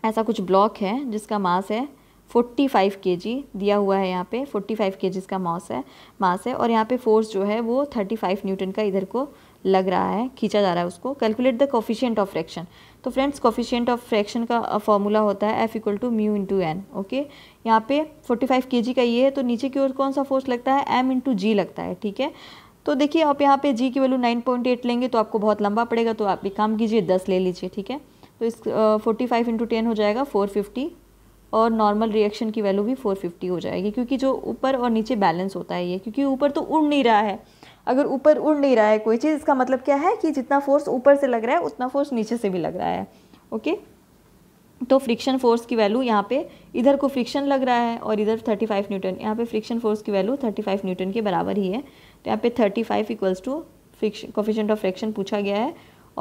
ऐसा कुछ ब्लॉक है जिसका मास है फोर्टी फाइव के जी दिया हुआ है यहाँ पे फोर्टी फाइव के का मास है मास है और यहाँ पे फोर्स जो है वो थर्टी फाइव न्यूटन का इधर को लग रहा है खींचा जा रहा है उसको calculate the coefficient of friction तो फ्रेंड्स कोफिशियंट ऑफ फ्रैक्शन का फॉर्मूला होता है F equal to mu into N okay यहाँ पे 45 के का ये है तो नीचे की ओर कौन सा फोर्स लगता है एम इंटू जी लगता है ठीक है तो देखिए आप यहाँ पे जी की वैल्यू 9.8 लेंगे तो आपको बहुत लंबा पड़ेगा तो आप एक काम कीजिए 10 ले लीजिए ठीक है तो इस फोर्टी फाइव इंटू टेन हो जाएगा फिफ्टी और नॉर्मल रिएक्शन की वैल्यू भी 450 हो जाएगी क्योंकि जो ऊपर और नीचे बैलेंस होता है ये क्योंकि ऊपर तो उड़ नहीं रहा है अगर ऊपर उड़ नहीं रहा है कोई चीज़ इसका मतलब क्या है कि जितना फोर्स ऊपर से लग रहा है उतना फोर्स नीचे से भी लग रहा है ओके तो फ्रिक्शन फोर्स की वैल्यू यहाँ पे इधर को फ्रिक्शन लग रहा है और इधर 35 न्यूटन यहाँ पे फ्रिक्शन फोर्स की वैल्यू 35 न्यूटन के बराबर ही है तो यहाँ पे 35 five equals to friction coefficient of friction पूछा गया है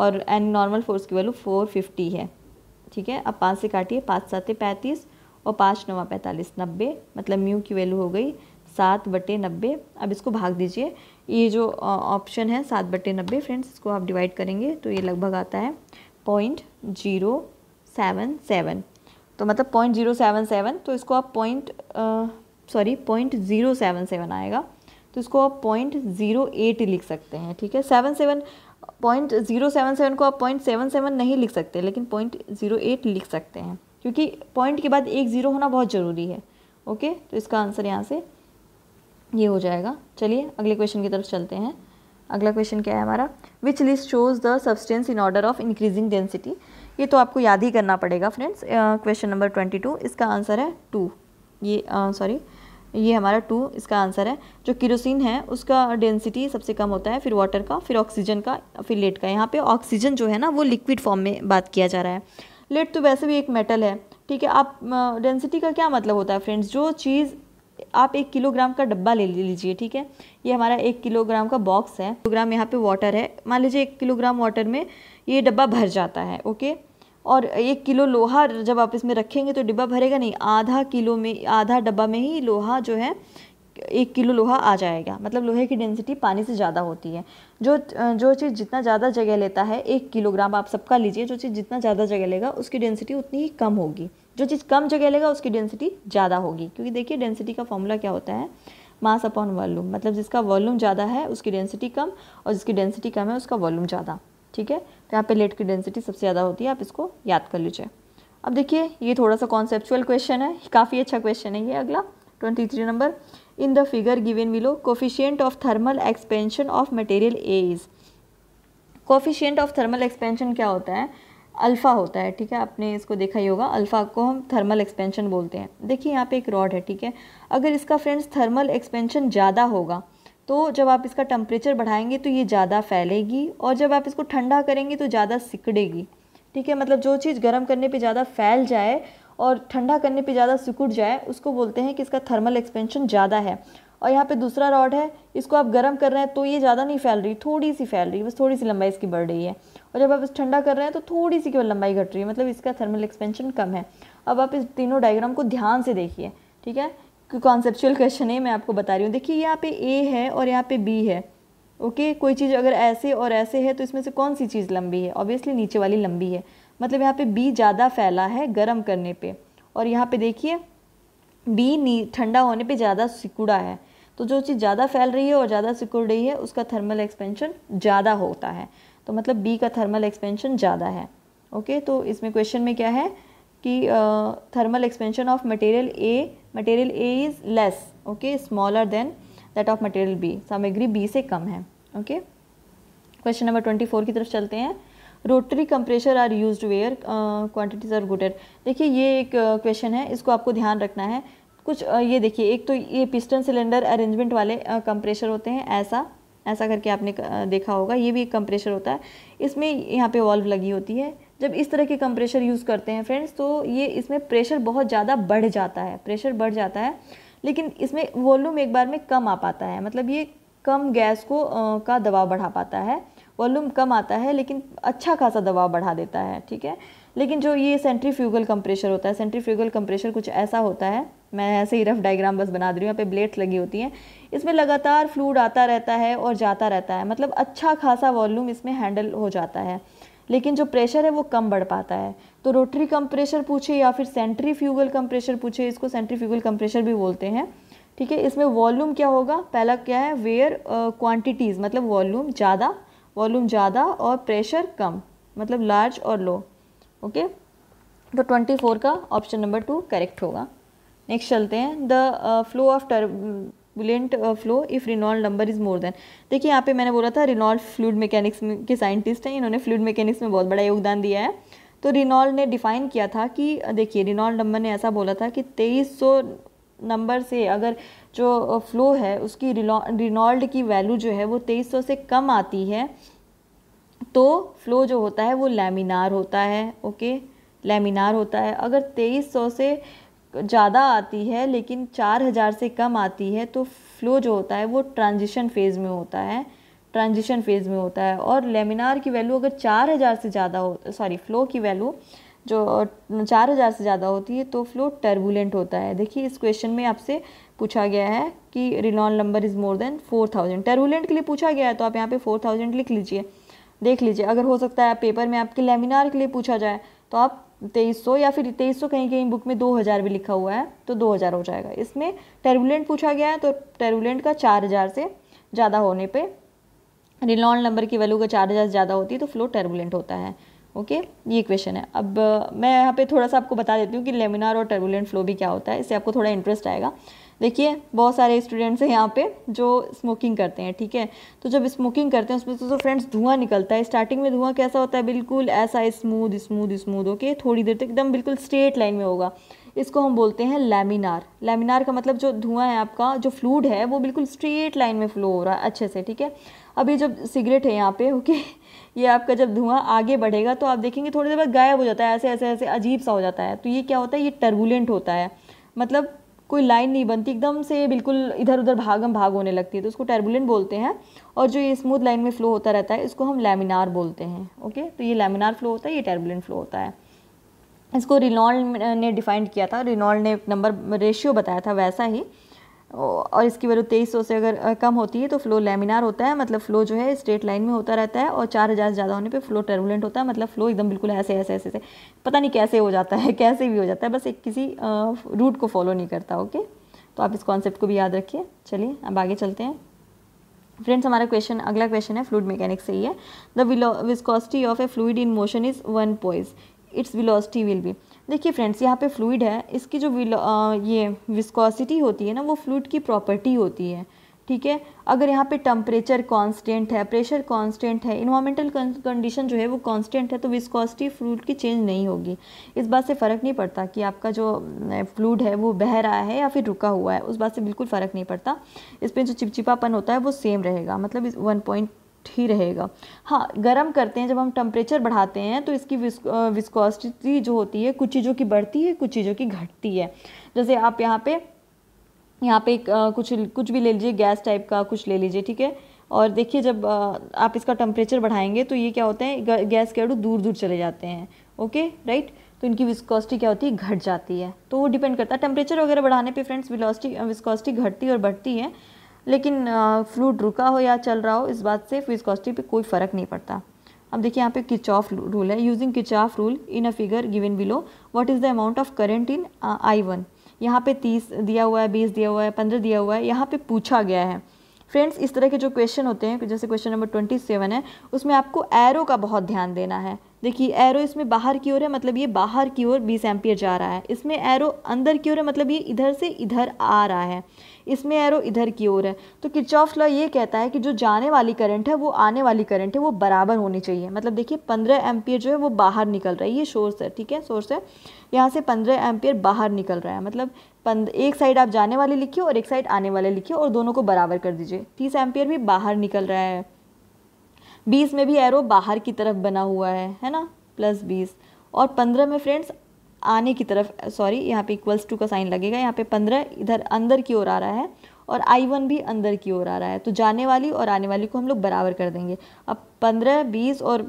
और एंड नॉर्मल फोर्स की वैल्यू 450 है ठीक है अब पाँच से काटिए पाँच सात पैंतीस और पाँच नवा पैंतालीस नब्बे मतलब म्यू की वैल्यू हो गई सात बटे नब्बे अब इसको भाग दीजिए ये जो ऑप्शन है सात बटे नब्बे फ्रेंड्स इसको आप डिवाइड करेंगे तो ये लगभग आता है पॉइंट जीरो सेवन सेवन तो मतलब पॉइंट जीरो सेवन सेवन तो इसको आप point sorry point zero seven seven आएगा तो इसको आप पॉइंट ज़ीरो एट लिख सकते हैं ठीक है seven seven point zero seven seven को आप पॉइंट सेवन सेवन नहीं लिख सकते लेकिन पॉइंट ज़ीरो एट लिख सकते हैं क्योंकि पॉइंट के बाद एक ज़ीरो होना बहुत ज़रूरी है ओके तो इसका आंसर यहाँ से ये हो जाएगा चलिए अगले क्वेश्चन की तरफ चलते हैं अगला क्वेश्चन क्या है हमारा which list shows the substance in order of increasing density ये तो आपको याद ही करना पड़ेगा friends question number twenty two इसका आंसर है टू ये सॉरी ये हमारा टू इसका आंसर है जो किरोसिन है उसका डेंसिटी सबसे कम होता है फिर वाटर का फिर ऑक्सीजन का फिर लेट का यहाँ पे ऑक्सीजन जो है ना वो लिक्विड फॉर्म में बात किया जा रहा है लेड तो वैसे भी एक मेटल है ठीक है आप डेंसिटी का क्या मतलब होता है फ्रेंड्स जो चीज़ आप एक किलोग्राम का डब्बा ले लीजिए ठीक है ये हमारा एक किलोग्राम का बॉक्स है किलोग्राम यहाँ पे वाटर है मान लीजिए एक किलोग्राम वाटर में ये डब्बा भर जाता है ओके और एक किलो लोहा जब आप इसमें रखेंगे तो डिब्बा भरेगा नहीं आधा किलो में आधा डब्बा में ही लोहा जो है एक किलो लोहा आ जाएगा मतलब लोहे की डेंसिटी पानी से ज़्यादा होती है जो जो चीज़ जितना ज़्यादा जगह लेता है एक किलोग्राम आप सबका लीजिए जो चीज़ जितना ज़्यादा जगह लेगा उसकी डेंसिटी उतनी ही कम होगी जो चीज़ कम जगह लेगा उसकी डेंसिटी ज़्यादा होगी क्योंकि देखिए डेंसिटी का फॉर्मूला क्या होता है मास अपॉन वॉल्यूम मतलब जिसका वॉल्यूम ज़्यादा है उसकी डेंसिटी कम और जिसकी डेंसिटी कम है उसका वॉल्यूम ज़्यादा ठीक है तो यहाँ पे लेट की डेंसिटी सबसे ज़्यादा होती है आप इसको याद कर लीजिए अब देखिए ये थोड़ा सा कॉन्सेप्चुअल क्वेश्चन है काफ़ी अच्छा क्वेश्चन है ये अगला twenty three number In the figure given below, coefficient of thermal expansion of material A is coefficient of thermal expansion क्या होता है अल्फ़ा होता है ठीक है आपने इसको देखा ही होगा अल्फ़ा को हम थर्मल एक्सपेंशन बोलते हैं देखिए यहाँ पे एक रॉड है ठीक है अगर इसका फ्रेंड्स थर्मल एक्सपेंशन ज़्यादा होगा तो जब आप इसका टेम्परेचर बढ़ाएंगे तो ये ज़्यादा फैलेगी और जब आप इसको ठंडा करेंगे तो ज़्यादा सिकड़ेगी ठीक है मतलब जो चीज़ गर्म करने पे ज़्यादा फैल जाए और ठंडा करने पे ज़्यादा सिकुड़ जाए उसको बोलते हैं कि इसका थर्मल एक्सपेंशन ज़्यादा है और यहाँ पे दूसरा रॉड है इसको आप गर्म कर रहे हैं तो ये ज़्यादा नहीं फैल रही थोड़ी सी फैल रही है बस थोड़ी सी लंबाई इसकी बढ़ रही है और जब आप इस ठंडा कर रहे हैं तो थोड़ी सी केवल लंबाई घट रही है मतलब इसका थर्मल एक्सपेंशन कम है अब आप इस तीनों डायग्राम को ध्यान से देखिए ठीक है कॉन्सेप्चुअल क्वेश्चन है मैं आपको बता रही हूँ देखिए यहाँ पे ए है और यहाँ पे बी है ओके कोई चीज़ अगर ऐसे और ऐसे है तो इसमें से कौन सी चीज़ लंबी है ऑब्वियसली नीचे वाली लंबी है मतलब यहाँ पे बी ज़्यादा फैला है गर्म करने पे और यहाँ पे देखिए बी नी ठंडा होने पे ज़्यादा सिकुड़ा है तो जो चीज़ ज़्यादा फैल रही है और ज़्यादा सिकुड़ रही है उसका थर्मल एक्सपेंशन ज़्यादा होता है तो मतलब बी का थर्मल एक्सपेंशन ज़्यादा है ओके तो इसमें क्वेश्चन में क्या है कि thermal expansion of material A material A is less okay smaller than that of material B सामग्री बी से कम है okay question number twenty four की तरफ चलते हैं rotary compressor are use where quantities are guided देखिए ये एक क्वेश्चन uh, है इसको आपको ध्यान रखना है कुछ uh, ये देखिए एक तो ये पिस्टन सिलेंडर अरेंजमेंट वाले कंप्रेशर uh, होते हैं ऐसा ऐसा करके आपने देखा होगा ये भी एक कंप्रेशर होता है इसमें यहाँ पे वॉल्व लगी होती है जब इस तरह के कंप्रेशर यूज़ करते हैं फ्रेंड्स तो ये इसमें प्रेशर बहुत ज़्यादा बढ़ जाता है प्रेशर बढ़ जाता है लेकिन इसमें वॉल्यूम एक बार में कम आ पाता है मतलब ये कम गैस को आ, का दबाव बढ़ा पाता है वॉल्यूम कम आता है लेकिन अच्छा खासा दबाव बढ़ा देता है ठीक है लेकिन जो ये सेंट्रीफ्यूगल कंप्रेशर होता है सेंट्रीफ्यूगल कंप्रेशर कुछ ऐसा होता है मैं ऐसे ही रफ डायग्राम बस बना दे रही हूँ यहाँ पे ब्लेड्स लगी होती हैं इसमें लगातार फ्लूड आता रहता है और जाता रहता है मतलब अच्छा खासा वॉल्यूम इसमें हैंडल हो जाता है लेकिन जो प्रेशर है वो कम बढ़ पाता है तो रोटरी कंप्रेशर पूछे या फिर सेंट्रीफ्यूगल कंप्रेशर पूछे इसको सेंट्रीफ्यूगल कंप्रेशर भी बोलते हैं ठीक है इसमें वॉल्यूम क्या होगा पहला क्या है वेयर क्वांटिटीज़ uh, मतलब वॉल्यूम ज़्यादा वॉल्यूम ज़्यादा और प्रेशर कम मतलब लार्ज और लो ओके तो 24 का ऑप्शन नंबर टू करेक्ट होगा नेक्स्ट चलते हैं the flow of turbulent flow if Reynolds number is more than देखिए यहाँ पे मैंने बोला था रिनॉल फ्लूड मैकेनिक्स के साइंटिस्ट हैं इन्होंने फ्लूड मैकेनिक्स में बहुत बड़ा योगदान दिया है तो रिनॉल ने डिफ़ाइन किया था कि देखिए रिनॉल नंबर ने ऐसा बोला था कि सौ नंबर से अगर जो फ़्लो है उसकी रिनॉल्ड की वैल्यू जो है वो सौ से कम आती है तो फ़्लो जो होता है वो लेमिनार होता है ओके लेमिनार होता है अगर सौ से ज़्यादा आती है लेकिन हज़ार से कम आती है तो फ़्लो जो होता है वो ट्रांजिशन फेज़ में होता है ट्रांजिशन फेज़ में होता है और लेमिनार की वैल्यू अगर 4000 से ज़्यादा हो सॉरी फ़्लो की वैल्यू जो चार हज़ार से ज़्यादा होती है तो फ्लो टर्बुलेंट होता है देखिए इस क्वेश्चन में आपसे पूछा गया है कि रिलॉन number is more than four thousand turbulent के लिए पूछा गया है तो आप यहाँ पे फोर थाउजेंड लिख लीजिए देख लीजिए अगर हो सकता है पेपर में आपके लेमिनार के लिए पूछा जाए तो आप तेईस सौ या फिर तेईस सौ कहीं कहीं बुक में दो हज़ार भी लिखा हुआ है तो दो हज़ार हो जाएगा इसमें टेरुलेंट पूछा गया है तो टेरुलेंट का चार हज़ार से ज़्यादा होने पर रिलॉन नंबर की वैल्यू का चार हज़ार ज़्यादा होती है तो फ्लो टेरुलेंट होता है ओके ये क्वेश्चन है अब मैं यहाँ पे थोड़ा सा आपको बता देती हूँ कि लेमिनार और टर्बुलेंट फ्लो भी क्या होता है इससे आपको थोड़ा इंटरेस्ट आएगा देखिए बहुत सारे स्टूडेंट्स हैं यहाँ पे जो स्मोकिंग करते हैं ठीक है तो जब स्मोकिंग करते हैं उसमें तो, तो फ्रेंड्स धुआं निकलता है स्टार्टिंग में धुआं कैसा होता है बिल्कुल ऐसा स्मूथ स्मूथ स्मूथ ओके थोड़ी देर तक एकदम बिल्कुल स्ट्रेट लाइन में होगा इसको हम बोलते हैं लेमिनार लेमिनार का मतलब जो धुआं है आपका जो फ्लूड है वो बिल्कुल स्ट्रेट लाइन में फ्लो हो रहा है अच्छे से ठीक है अभी जब सिगरेट है यहाँ पे ओके ये आपका जब धुआं आगे बढ़ेगा तो आप देखेंगे थोड़ी देर बाद गायब हो जाता है ऐसे ऐसे ऐसे अजीब सा हो जाता है तो ये क्या होता है ये टर्बुलेंट होता है मतलब कोई लाइन नहीं बनती एकदम से बिल्कुल इधर उधर भागम भाग होने लगती है तो उसको टर्बुलेंट बोलते हैं और जो ये स्मूथ लाइन में फ़्लो होता रहता है इसको हम लेमिनार बोलते हैं ओके तो ये लेमिनार फ्लो होता है ये टर्बुलेंट फ्लो होता है इसको रिनॉल्ड ने डिफाइंड किया था रिनॉल्ड ने नंबर रेशियो बताया था वैसा ही और इसकी वैल्यू तेईस सौ से अगर कम होती है तो फ्लो लेमिनार होता है मतलब फ्लो जो है स्ट्रेट लाइन में होता रहता है और चार हज़ार से ज़्यादा होने पे फ्लो टर्बुलेंट होता है मतलब फ्लो एकदम बिल्कुल ऐसे ऐसे ऐसे पता नहीं कैसे हो जाता है कैसे भी हो जाता है बस एक किसी रूट को फॉलो नहीं करता ओके तो आप इस कॉन्सेप्ट को भी याद रखिए चलिए अब आगे चलते हैं फ्रेंड्स हमारा क्वेश्चन अगला क्वेश्चन है फ्लूड मैकेनिक्स से ही है the viscosity of a fluid in motion is one poise its velocity will be देखिए फ्रेंड्स यहाँ पे फ्लूड है इसकी जो आ, ये विस्कोसिटी होती है ना वो फ्लूड की प्रॉपर्टी होती है ठीक है अगर यहाँ पे टम्परेचर कांस्टेंट है प्रेशर कांस्टेंट है इन्वामेंटल कंडीशन जो है वो कांस्टेंट है तो विस्कोसिटी फ्लूड की चेंज नहीं होगी इस बात से फ़र्क नहीं पड़ता कि आपका जो फ्लूड है वो बह रहा है या फिर रुका हुआ है उस बात से बिल्कुल फ़र्क नहीं पड़ता इसमें जो चिपचिपापन होता है वो सेम रहेगा मतलब वन पॉइंट ही रहेगा हाँ गर्म करते हैं जब हम टेम्परेचर बढ़ाते हैं तो इसकी विस्कोसिटी जो होती है कुछ चीज़ों की बढ़ती है कुछ चीज़ों की घटती है जैसे आप यहाँ पे यहाँ पे एक कुछ कुछ भी ले लीजिए गैस टाइप का कुछ ले लीजिए ठीक है और देखिए जब आप इसका टेम्परेचर बढ़ाएंगे तो ये क्या होते हैं गैस के अड़ू दूर दूर चले जाते हैं ओके राइट तो इनकी विस्कोसिटी क्या होती है घट जाती है तो वो डिपेंड करता है टेम्परेचर वगैरह बढ़ाने पे फ्रेंड्स विलोसिटी विस्कोसिटी घटती और बढ़ती है लेकिन फ्लूड रुका हो या चल रहा हो इस बात से फिजकॉस्टी पे कोई फ़र्क नहीं पड़ता अब देखिए यहाँ पे किच ऑफ रूल है using Kirchhoff rule in a figure given below what is the amount of current in I one यहाँ पे तीस दिया हुआ है बीस दिया हुआ है पंद्रह दिया हुआ है यहाँ पे पूछा गया है फ्रेंड्स इस तरह के जो क्वेश्चन होते हैं जैसे क्वेश्चन नंबर ट्वेंटी सेवन है उसमें आपको एरो का बहुत ध्यान देना है देखिए एरो इसमें बाहर की ओर है मतलब ये बाहर की ओर बीस एम्पियर जा रहा है इसमें एरो अंदर की ओर है मतलब ये इधर से इधर आ रहा है इसमें एरो इधर की ओर है तो किचॉफ लॉ ये कहता है कि जो जाने वाली करंट है वो आने वाली करंट है वो बराबर होनी चाहिए मतलब देखिए पंद्रह एम्पियर जो है वो बाहर निकल रहा है ये सोर्स है ठीक है सोर्स है यहाँ से पंद्रह एम्पियर बाहर निकल रहा है मतलब एक साइड आप जाने वाले लिखिए और एक साइड आने वाले लिखिए और दोनों को बराबर कर दीजिए तीस एम्पियर भी बाहर निकल रहा है बीस में भी एरो बाहर की तरफ बना हुआ है है ना प्लस बीस और पंद्रह में फ्रेंड्स आने की तरफ सॉरी यहाँ पे इक्वल्स टू का साइन लगेगा यहाँ पे पंद्रह इधर अंदर की ओर आ रहा है और आई वन भी अंदर की ओर आ रहा है तो जाने वाली और आने वाली को हम लोग बराबर कर देंगे अब पंद्रह बीस और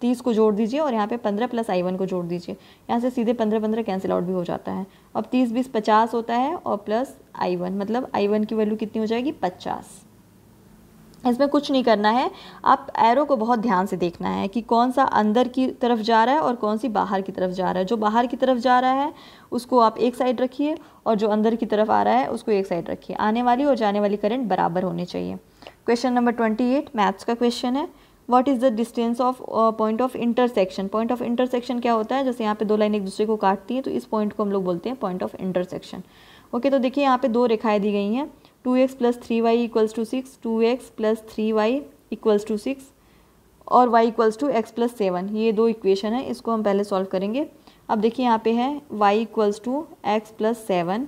तीस को जोड़ दीजिए और यहाँ पे पंद्रह प्लस आई वन को जोड़ दीजिए यहाँ से सीधे पंद्रह पंद्रह कैंसिल आउट भी हो जाता है अब तीस बीस पचास होता है और प्लस आई वन मतलब आई वन की वैल्यू कितनी हो जाएगी पचास इसमें कुछ नहीं करना है आप एरो को बहुत ध्यान से देखना है कि कौन सा अंदर की तरफ जा रहा है और कौन सी बाहर की तरफ जा रहा है जो बाहर की तरफ जा रहा है उसको आप एक साइड रखिए और जो अंदर की तरफ आ रहा है उसको एक साइड रखिए आने वाली और जाने वाली करंट बराबर होने चाहिए question number twenty eight maths का क्वेश्चन है what is the distance of point of intersection point of intersection क्या होता है जैसे यहाँ पे दो लाइन एक दूसरे को काटती है तो इस पॉइंट को हम लोग बोलते हैं पॉइंट ऑफ इंटरसेक्शन ओके तो देखिए यहाँ पे दो रेखाएं दी गई हैं two x plus three y equals to six two x plus three y equals to six और y equals to x plus seven ये दो इक्वेशन है इसको हम पहले सॉल्व करेंगे अब देखिए यहाँ पे है y equals to x plus seven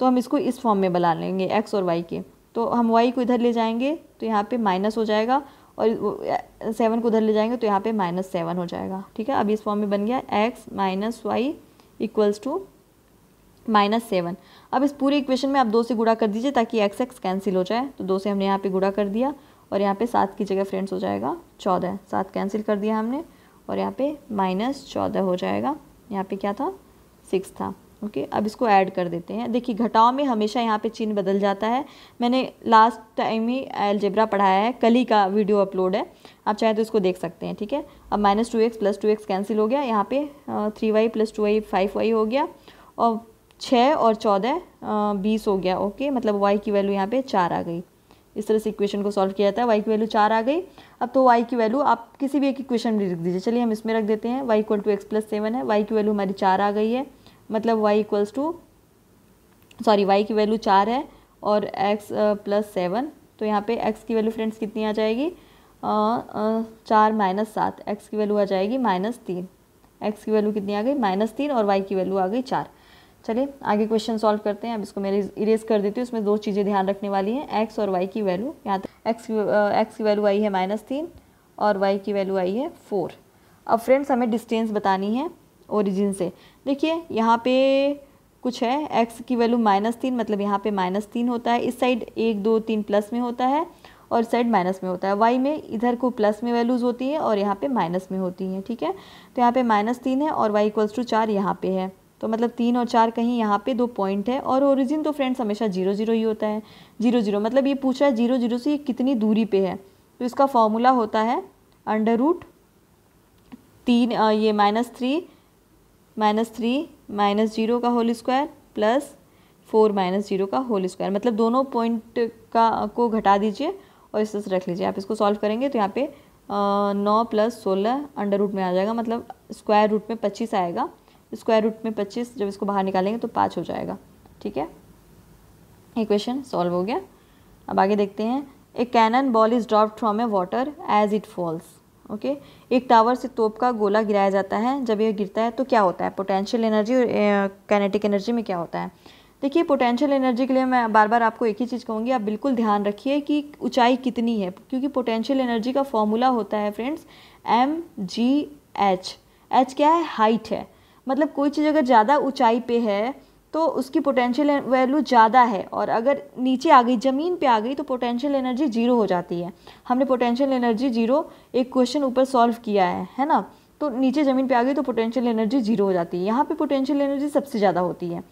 तो हम इसको इस फॉर्म में बना लेंगे x और y के तो हम y को इधर ले जाएंगे तो यहाँ पे माइनस हो जाएगा और सेवन को उधर ले जाएंगे तो यहाँ पे माइनस सेवन हो जाएगा ठीक है अब इस फॉर्म में बन गया x minus y equals to minus seven अब इस पूरे इक्वेशन में आप दो से गुड़ा कर दीजिए ताकि एक्स एक्स कैंसिल हो जाए तो दो से हमने यहाँ पे गुड़ा कर दिया और यहाँ पे सात की जगह फ्रेंड्स हो जाएगा चौदह सात कैंसिल कर दिया हमने और यहाँ पे माइनस चौदह हो जाएगा यहाँ पे क्या था सिक्स था ओके अब इसको ऐड कर देते हैं देखिए घटाओं में हमेशा यहाँ पे चिन्ह बदल जाता है मैंने लास्ट टाइम ही एलजेब्रा पढ़ाया है कली का वीडियो अपलोड है आप चाहें तो इसको देख सकते हैं ठीक है अब minus two x plus two x cancel हो गया यहाँ पे three y plus two y five y हो गया और छः और चौदह बीस हो गया ओके मतलब वाई की वैल्यू यहाँ पे चार आ गई इस तरह से इक्वेशन को सॉल्व किया जाता है वाई की वैल्यू चार आ गई अब तो वाई की वैल्यू आप किसी भी एक इक्वेशन में रख दीजिए चलिए हम इसमें रख देते हैं y equal to x plus seven है वाई की वैल्यू हमारी चार आ गई है मतलब y equals to sorry y की वैल्यू चार है और एक्स प्लस सेवन तो यहाँ पे एक्स की वैल्यू फ्रेंड्स कितनी आ जाएगी चार माइनस सात एक्स की वैल्यू आ जाएगी माइनस तीन एक्स की वैल्यू कितनी आ गई माइनस तीन और वाई की वैल्यू आ गई चार चलिए आगे क्वेश्चन सॉल्व करते हैं अब इसको मैं इरेज कर देती हूँ इसमें दो चीज़ें ध्यान रखने वाली हैं एक्स और वाई की वैल्यू यहाँ तक एक्स एक्स की वैल्यू आई है माइनस तीन और वाई की वैल्यू आई है फोर अब फ्रेंड्स हमें डिस्टेंस बतानी है ओरिजिन से देखिए यहाँ पे कुछ है एक्स की वैल्यू माइनस तीन मतलब यहाँ पे माइनस तीन होता है इस साइड एक दो तीन प्लस में होता है और साइड माइनस में होता है वाई में इधर को प्लस में वैल्यूज़ होती है और यहाँ पे माइनस में होती हैं ठीक है तो यहाँ पे माइनस तीन है और वाई इक्वल्स टू चार यहाँ पे है तो मतलब तीन और चार कहीं यहाँ पे दो पॉइंट है और ओरिजिन तो फ्रेंड्स हमेशा जीरो जीरो ही होता है जीरो जीरो मतलब ये पूछा है जीरो जीरो से ये कितनी दूरी पे है तो इसका फॉर्मूला होता है अंडर रूट तीन ये minus three minus three minus zero का whole square plus four minus zero का होल स्क्वायर मतलब दोनों पॉइंट का को घटा दीजिए और इस तरह से रख लीजिए आप इसको सॉल्व करेंगे तो यहाँ पे नौ प्लस सोलह अंडर रूट में आ जाएगा मतलब स्क्वायर रूट में पच्चीस आएगा स्क्वायर रूट में पच्चीस जब इसको बाहर निकालेंगे तो पाँच हो जाएगा ठीक है ये क्वेश्चन सॉल्व हो गया अब आगे देखते हैं a cannon ball is dropped from a water as it falls okay एक टावर से तोप का गोला गिराया जाता है जब यह गिरता है तो क्या होता है पोटेंशियल एनर्जी और कैनेटिक एनर्जी में क्या होता है देखिए पोटेंशियल एनर्जी के लिए मैं बार बार आपको एक ही चीज़ कहूँगी आप बिल्कुल ध्यान रखिए कि ऊंचाई कितनी है क्योंकि पोटेंशियल एनर्जी का फॉर्मूला होता है friends M G H H क्या है हाइट है मतलब कोई चीज़ अगर ज़्यादा ऊंचाई पे है तो उसकी पोटेंशियल वैल्यू ज़्यादा है और अगर नीचे आ गई ज़मीन पे आ गई तो पोटेंशियल एनर्जी जीरो हो जाती है हमने पोटेंशियल एनर्जी जीरो एक क्वेश्चन ऊपर सॉल्व किया है है ना तो नीचे ज़मीन पे आ गई तो पोटेंशियल एनर्जी जीरो हो जाती है यहाँ पे पोटेंशियल एनर्जी सबसे ज़्यादा होती है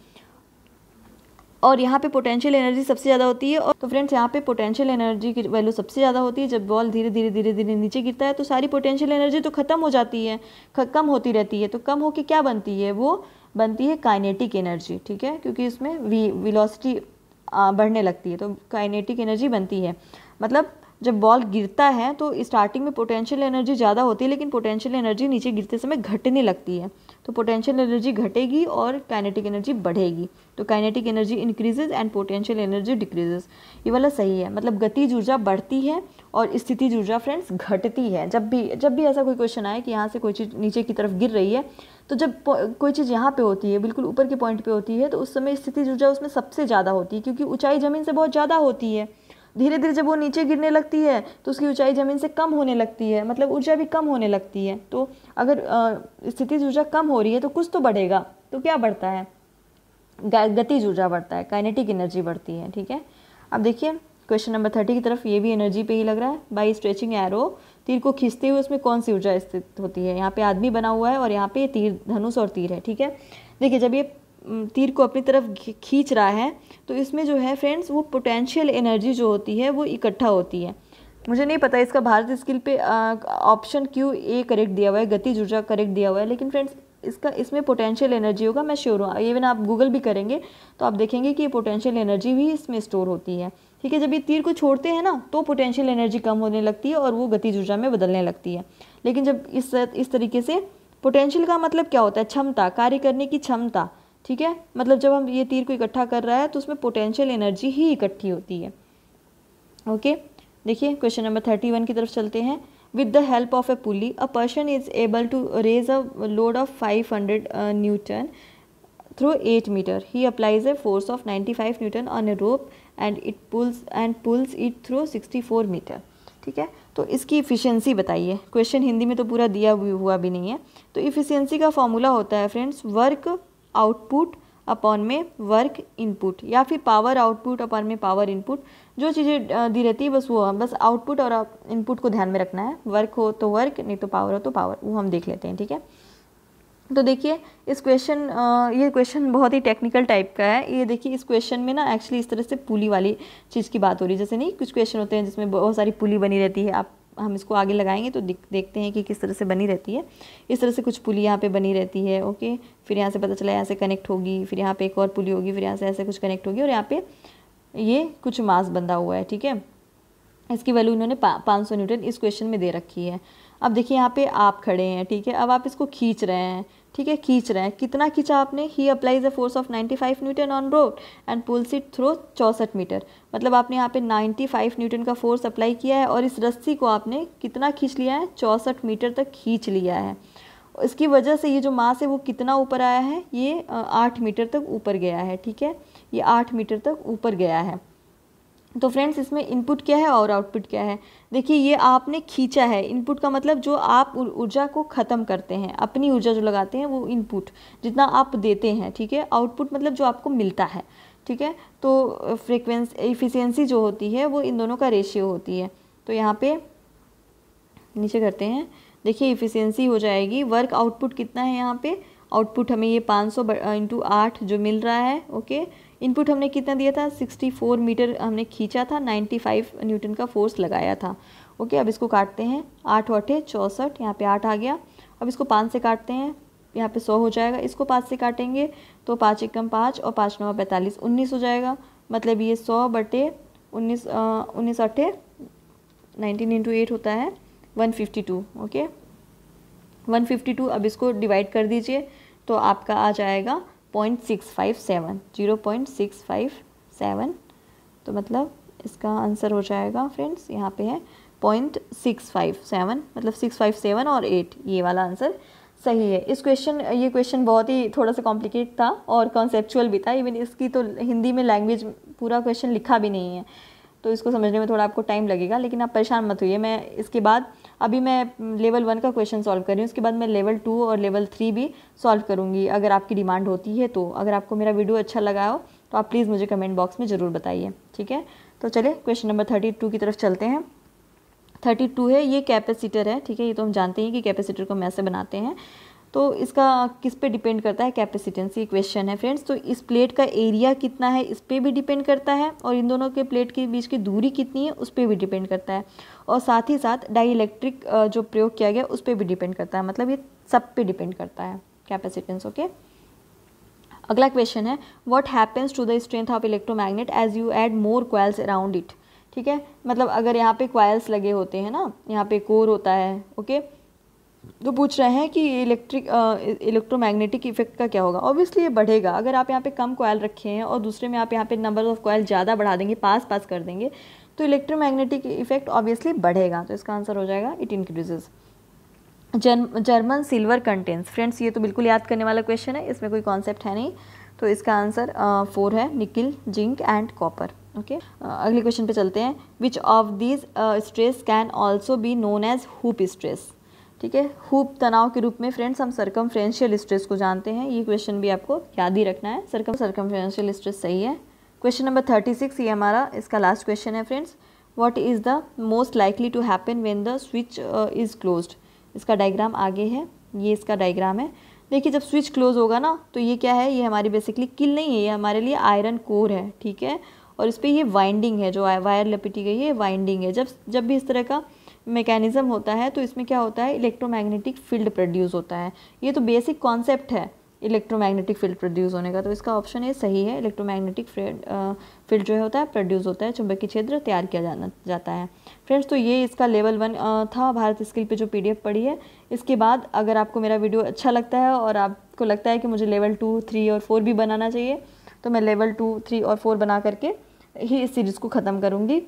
और यहाँ पे पोटेंशियल एनर्जी सबसे ज़्यादा होती है और तो फ्रेंड्स यहाँ पे पोटेंशियल एनर्जी की वैल्यू सबसे ज़्यादा होती है जब बॉल धीरे धीरे धीरे धीरे नीचे गिरता है तो सारी पोटेंशियल एनर्जी तो ख़त्म हो जाती है कम होती रहती है तो कम होकर क्या बनती है वो बनती है काइनेटिक एनर्जी ठीक है क्योंकि इसमें वी विलोसिटी बढ़ने लगती है तो काइनेटिक एनर्जी बनती है मतलब जब बॉल गिरता है तो स्टार्टिंग में पोटेंशियल एनर्जी ज़्यादा होती है लेकिन पोटेंशियल एनर्जी नीचे गिरते समय घटने लगती है तो पोटेंशियल एनर्जी घटेगी और काइनेटिक एनर्जी बढ़ेगी तो kinetic energy increases and potential energy decreases ये वाला सही है मतलब गति ऊर्जा बढ़ती है और स्थिति ऊर्जा फ्रेंड्स घटती है जब भी जब भी ऐसा कोई क्वेश्चन आए कि यहाँ से कोई चीज़ नीचे की तरफ गिर रही है तो जब कोई चीज़ यहाँ पे होती है बिल्कुल ऊपर के पॉइंट पे होती है तो उस समय स्थिति ऊर्जा उसमें सबसे ज़्यादा होती है क्योंकि ऊंचाई ज़मीन से बहुत ज़्यादा होती है धीरे धीरे जब वो नीचे गिरने लगती है तो उसकी ऊंचाई ज़मीन से कम होने लगती है मतलब ऊर्जा भी कम होने लगती है तो अगर स्थिति ऊर्जा कम हो रही है तो कुछ तो बढ़ेगा तो क्या बढ़ता है गतिज ऊर्जा बढ़ता है काइनेटिक एनर्जी बढ़ती है ठीक है अब देखिए क्वेश्चन नंबर थर्टी की तरफ ये भी एनर्जी पे ही लग रहा है बाई स्ट्रेचिंग एरो तीर को खींचते हुए उसमें कौन सी ऊर्जा स्थित होती है यहाँ पे आदमी बना हुआ है और यहाँ पे तीर धनुष और तीर है ठीक है देखिए जब ये तीर को अपनी तरफ खींच रहा है तो इसमें जो है फ्रेंड्स वो पोटेंशियल एनर्जी जो होती है वो इकट्ठा होती है मुझे नहीं पता इसका भारत स्किल पे ऑप्शन क्यू ए करेक्ट दिया हुआ है गति ऊर्जा करेक्ट दिया हुआ है लेकिन फ्रेंड्स इसका इसमें पोटेंशियल एनर्जी होगा मैं श्योर हूँ इवन आप गूगल भी करेंगे तो आप देखेंगे कि ये पोटेंशियल एनर्जी भी इसमें स्टोर होती है ठीक है जब ये तीर को छोड़ते हैं ना तो पोटेंशियल एनर्जी कम होने लगती है और वो गति ऊर्जा में बदलने लगती है लेकिन जब इस इस तरीके से पोटेंशियल का मतलब क्या होता है क्षमता कार्य करने की क्षमता ठीक है मतलब जब हम ये तीर को इकट्ठा कर रहा है तो उसमें पोटेंशियल एनर्जी ही इकट्ठी होती है ओके देखिए क्वेश्चन नंबर थर्टी वन की तरफ चलते हैं with the help of a pulley a person is able to raise a load of five hundred newton through eight metre he applies a force of ninety five newton on a rope and it pulls and pulls it through sixty four metre ठीक है तो इसकी efficiency बताइए question Hindi में तो पूरा दिया हुआ भी नहीं है तो इफ़िशियंसी का फॉर्मूला होता है फ्रेंड्स वर्क आउटपुट अपॉन में वर्क इनपुट या फिर पावर आउटपुट अपॉन में पावर इनपुट जो चीज़ें दी रहती है बस वो बस आउटपुट और इनपुट को ध्यान में रखना है वर्क हो तो वर्क नहीं तो पावर हो तो पावर वो हम देख लेते हैं ठीक है तो देखिए इस क्वेश्चन ये क्वेश्चन बहुत ही टेक्निकल टाइप का है ये देखिए इस क्वेश्चन में ना एक्चुअली इस तरह से पुली वाली चीज़ की बात हो रही है जैसे नहीं कुछ क्वेश्चन होते हैं जिसमें बहुत सारी पुली बनी रहती है आप हम इसको आगे लगाएंगे तो देखते हैं कि किस तरह से बनी रहती है इस तरह से कुछ पुली यहाँ पे बनी रहती है ओके फिर यहाँ से पता चला यहाँ से कनेक्ट होगी फिर यहाँ पे एक और पुली होगी फिर यहाँ से ऐसे कुछ कनेक्ट होगी और यहाँ पे ये कुछ मास बंधा हुआ है ठीक है इसकी वैल्यू इन्होंने पाँच सौ न्यूटन इस क्वेश्चन में दे रखी है अब देखिए यहाँ पे आप खड़े हैं ठीक है अब आप इसको खींच रहे हैं ठीक है खींच रहे हैं कितना खींचा आपने he applies a force of 95 newton on road and pulls it through चौंसठ मीटर मतलब आपने यहाँ पे 95 न्यूटन का फोर्स अप्लाई किया है और इस रस्सी को आपने कितना खींच लिया है चौंसठ मीटर तक खींच लिया है इसकी वजह से ये जो मास है वो कितना ऊपर आया है ये आठ मीटर तक ऊपर गया है ठीक है ये आठ मीटर तक ऊपर गया है तो फ्रेंड्स इसमें इनपुट क्या है और आउटपुट क्या है देखिए ये आपने खींचा है इनपुट का मतलब जो आप ऊर्जा को ख़त्म करते हैं अपनी ऊर्जा जो लगाते हैं वो इनपुट जितना आप देते हैं ठीक है आउटपुट मतलब जो आपको मिलता है ठीक है तो फ्रिक्वेंस एफिशिएंसी जो होती है वो इन दोनों का रेशियो होती है तो यहाँ पे नीचे करते हैं देखिए इफ़िशियंसी हो जाएगी वर्क आउटपुट कितना है यहाँ पे आउटपुट हमें ये पाँच सौ इंटू आठ जो मिल रहा है ओके okay? इनपुट हमने कितना दिया था 64 मीटर हमने खींचा था 95 न्यूटन का फोर्स लगाया था ओके अब इसको काटते हैं आठ अठे चौंसठ यहाँ पे आठ आ गया अब इसको पाँच से काटते हैं यहाँ पे सौ हो जाएगा इसको पाँच से काटेंगे तो पाँच एकम पाँच और पाँच नौ पैंतालीस उन्नीस हो जाएगा मतलब ये सौ बटे उन्नीस उन्नीस अट्ठे नाइनटीन इंटू एट होता है one fifty two okay one fifty two अब इसको डिवाइड कर दीजिए तो आपका आ जाएगा point six five seven zero point six five seven तो मतलब इसका आंसर हो जाएगा फ्रेंड्स यहाँ पे है पॉइंट सिक्स फाइव सेवन मतलब सिक्स फाइव सेवन और एट ये वाला आंसर सही है इस क्वेश्चन ये क्वेश्चन बहुत ही थोड़ा सा कॉम्प्लिकेट था और कॉन्सेपचुअल भी था इवन इसकी तो हिंदी में लैंग्वेज पूरा क्वेश्चन लिखा भी नहीं है तो इसको समझने में थोड़ा आपको टाइम लगेगा लेकिन आप परेशान मत होइए मैं इसके बाद अभी मैं लेवल वन का क्वेश्चन सॉल्व कर रही हूँ उसके बाद मैं लेवल टू और लेवल थ्री भी सॉल्व करूँगी अगर आपकी डिमांड होती है तो अगर आपको मेरा वीडियो अच्छा लगा हो तो आप प्लीज़ मुझे कमेंट बॉक्स में ज़रूर बताइए ठीक है तो चलिए क्वेश्चन नंबर थर्टी टू की तरफ चलते हैं थर्टी टू है ये कैपेसिटर है ठीक है ये तो हम जानते हैं कि कैपेसिटर को हम ऐसे बनाते हैं तो इसका किस पे डिपेंड करता है कैपेसिटेंसी क्वेश्चन है फ्रेंड्स तो इस प्लेट का एरिया कितना है इस पर भी डिपेंड करता है और इन दोनों के प्लेट के बीच की दूरी कितनी है उस पर भी डिपेंड करता है और साथ ही साथ डाईलैक्ट्रिक जो प्रयोग किया गया उस पर भी डिपेंड करता है मतलब ये सब पे डिपेंड करता है कैपेसिटेंस ओके अगला क्वेश्चन है what happens to the strength of electromagnet as you add more coils around it ठीक है मतलब अगर यहाँ पे क्वाइल्स लगे होते हैं ना यहाँ पे कोर होता है ओके okay? तो पूछ रहे हैं कि इलेक्ट्रिक इलेक्ट्रोमैग्नेटिक इफेक्ट का क्या होगा ऑब्वियसली ये बढ़ेगा अगर आप यहाँ पे कम कोयल रखे हैं और दूसरे में आप यहाँ पे नंबर ऑफ कोयल ज़्यादा बढ़ा देंगे पास पास कर देंगे तो इलेक्ट्रोमैग्नेटिक इफेक्ट ऑब्वियसली बढ़ेगा तो इसका आंसर हो जाएगा it increases German silver contents friends ये तो बिल्कुल याद करने वाला क्वेश्चन है इसमें कोई कॉन्सेप्ट है नहीं तो इसका आंसर फोर है nickel zinc and copper okay अगले क्वेश्चन पे चलते हैं which of these stress can also be known as hoop stress ठीक है हुप तनाव के रूप में फ्रेंड्स हम सरकम स्ट्रेस को जानते हैं ये क्वेश्चन भी आपको याद ही रखना है सरकम सरकम स्ट्रेस सही है क्वेश्चन नंबर थर्टी सिक्स ये हमारा इसका लास्ट क्वेश्चन है friends what is the most likely to happen when the switch is closed इसका डायग्राम आगे है ये इसका डायग्राम है देखिए जब स्विच क्लोज होगा ना तो ये क्या है ये हमारी बेसिकली किल नहीं है ये हमारे लिए आयरन कोर है ठीक है और इस पर ये वाइंडिंग है जो वायर लपेटी गई है वाइंडिंग है जब जब भी इस तरह का मैकेनिज़्म होता है तो इसमें क्या होता है इलेक्ट्रोमैग्नेटिक फील्ड प्रोड्यूस होता है ये तो बेसिक कॉन्सेप्ट है इलेक्ट्रोमैग्नेटिक फील्ड प्रोड्यूस होने का तो इसका ऑप्शन ये सही है इलेक्ट्रोमैग्नेटिक फील्ड जो है होता है प्रोड्यूस होता है चुंबकीय क्षेत्र तैयार किया जाना जाता है फ्रेंड्स तो ये इसका लेवल वन था भारत स्किल पे जो पीडीएफ पड़ी है इसके बाद अगर आपको मेरा वीडियो अच्छा लगता है और आपको लगता है कि मुझे लेवल टू थ्री और फोर भी बनाना चाहिए तो मैं लेवल टू थ्री और फोर बना करके ही इस सीरीज़ को ख़त्म करूँगी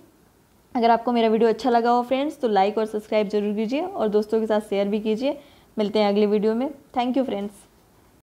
अगर आपको मेरा वीडियो अच्छा लगा हो फ्रेंड्स तो लाइक और सब्सक्राइब जरूर कीजिए और दोस्तों के साथ शेयर भी कीजिए मिलते हैं अगले वीडियो में थैंक यू फ्रेंड्स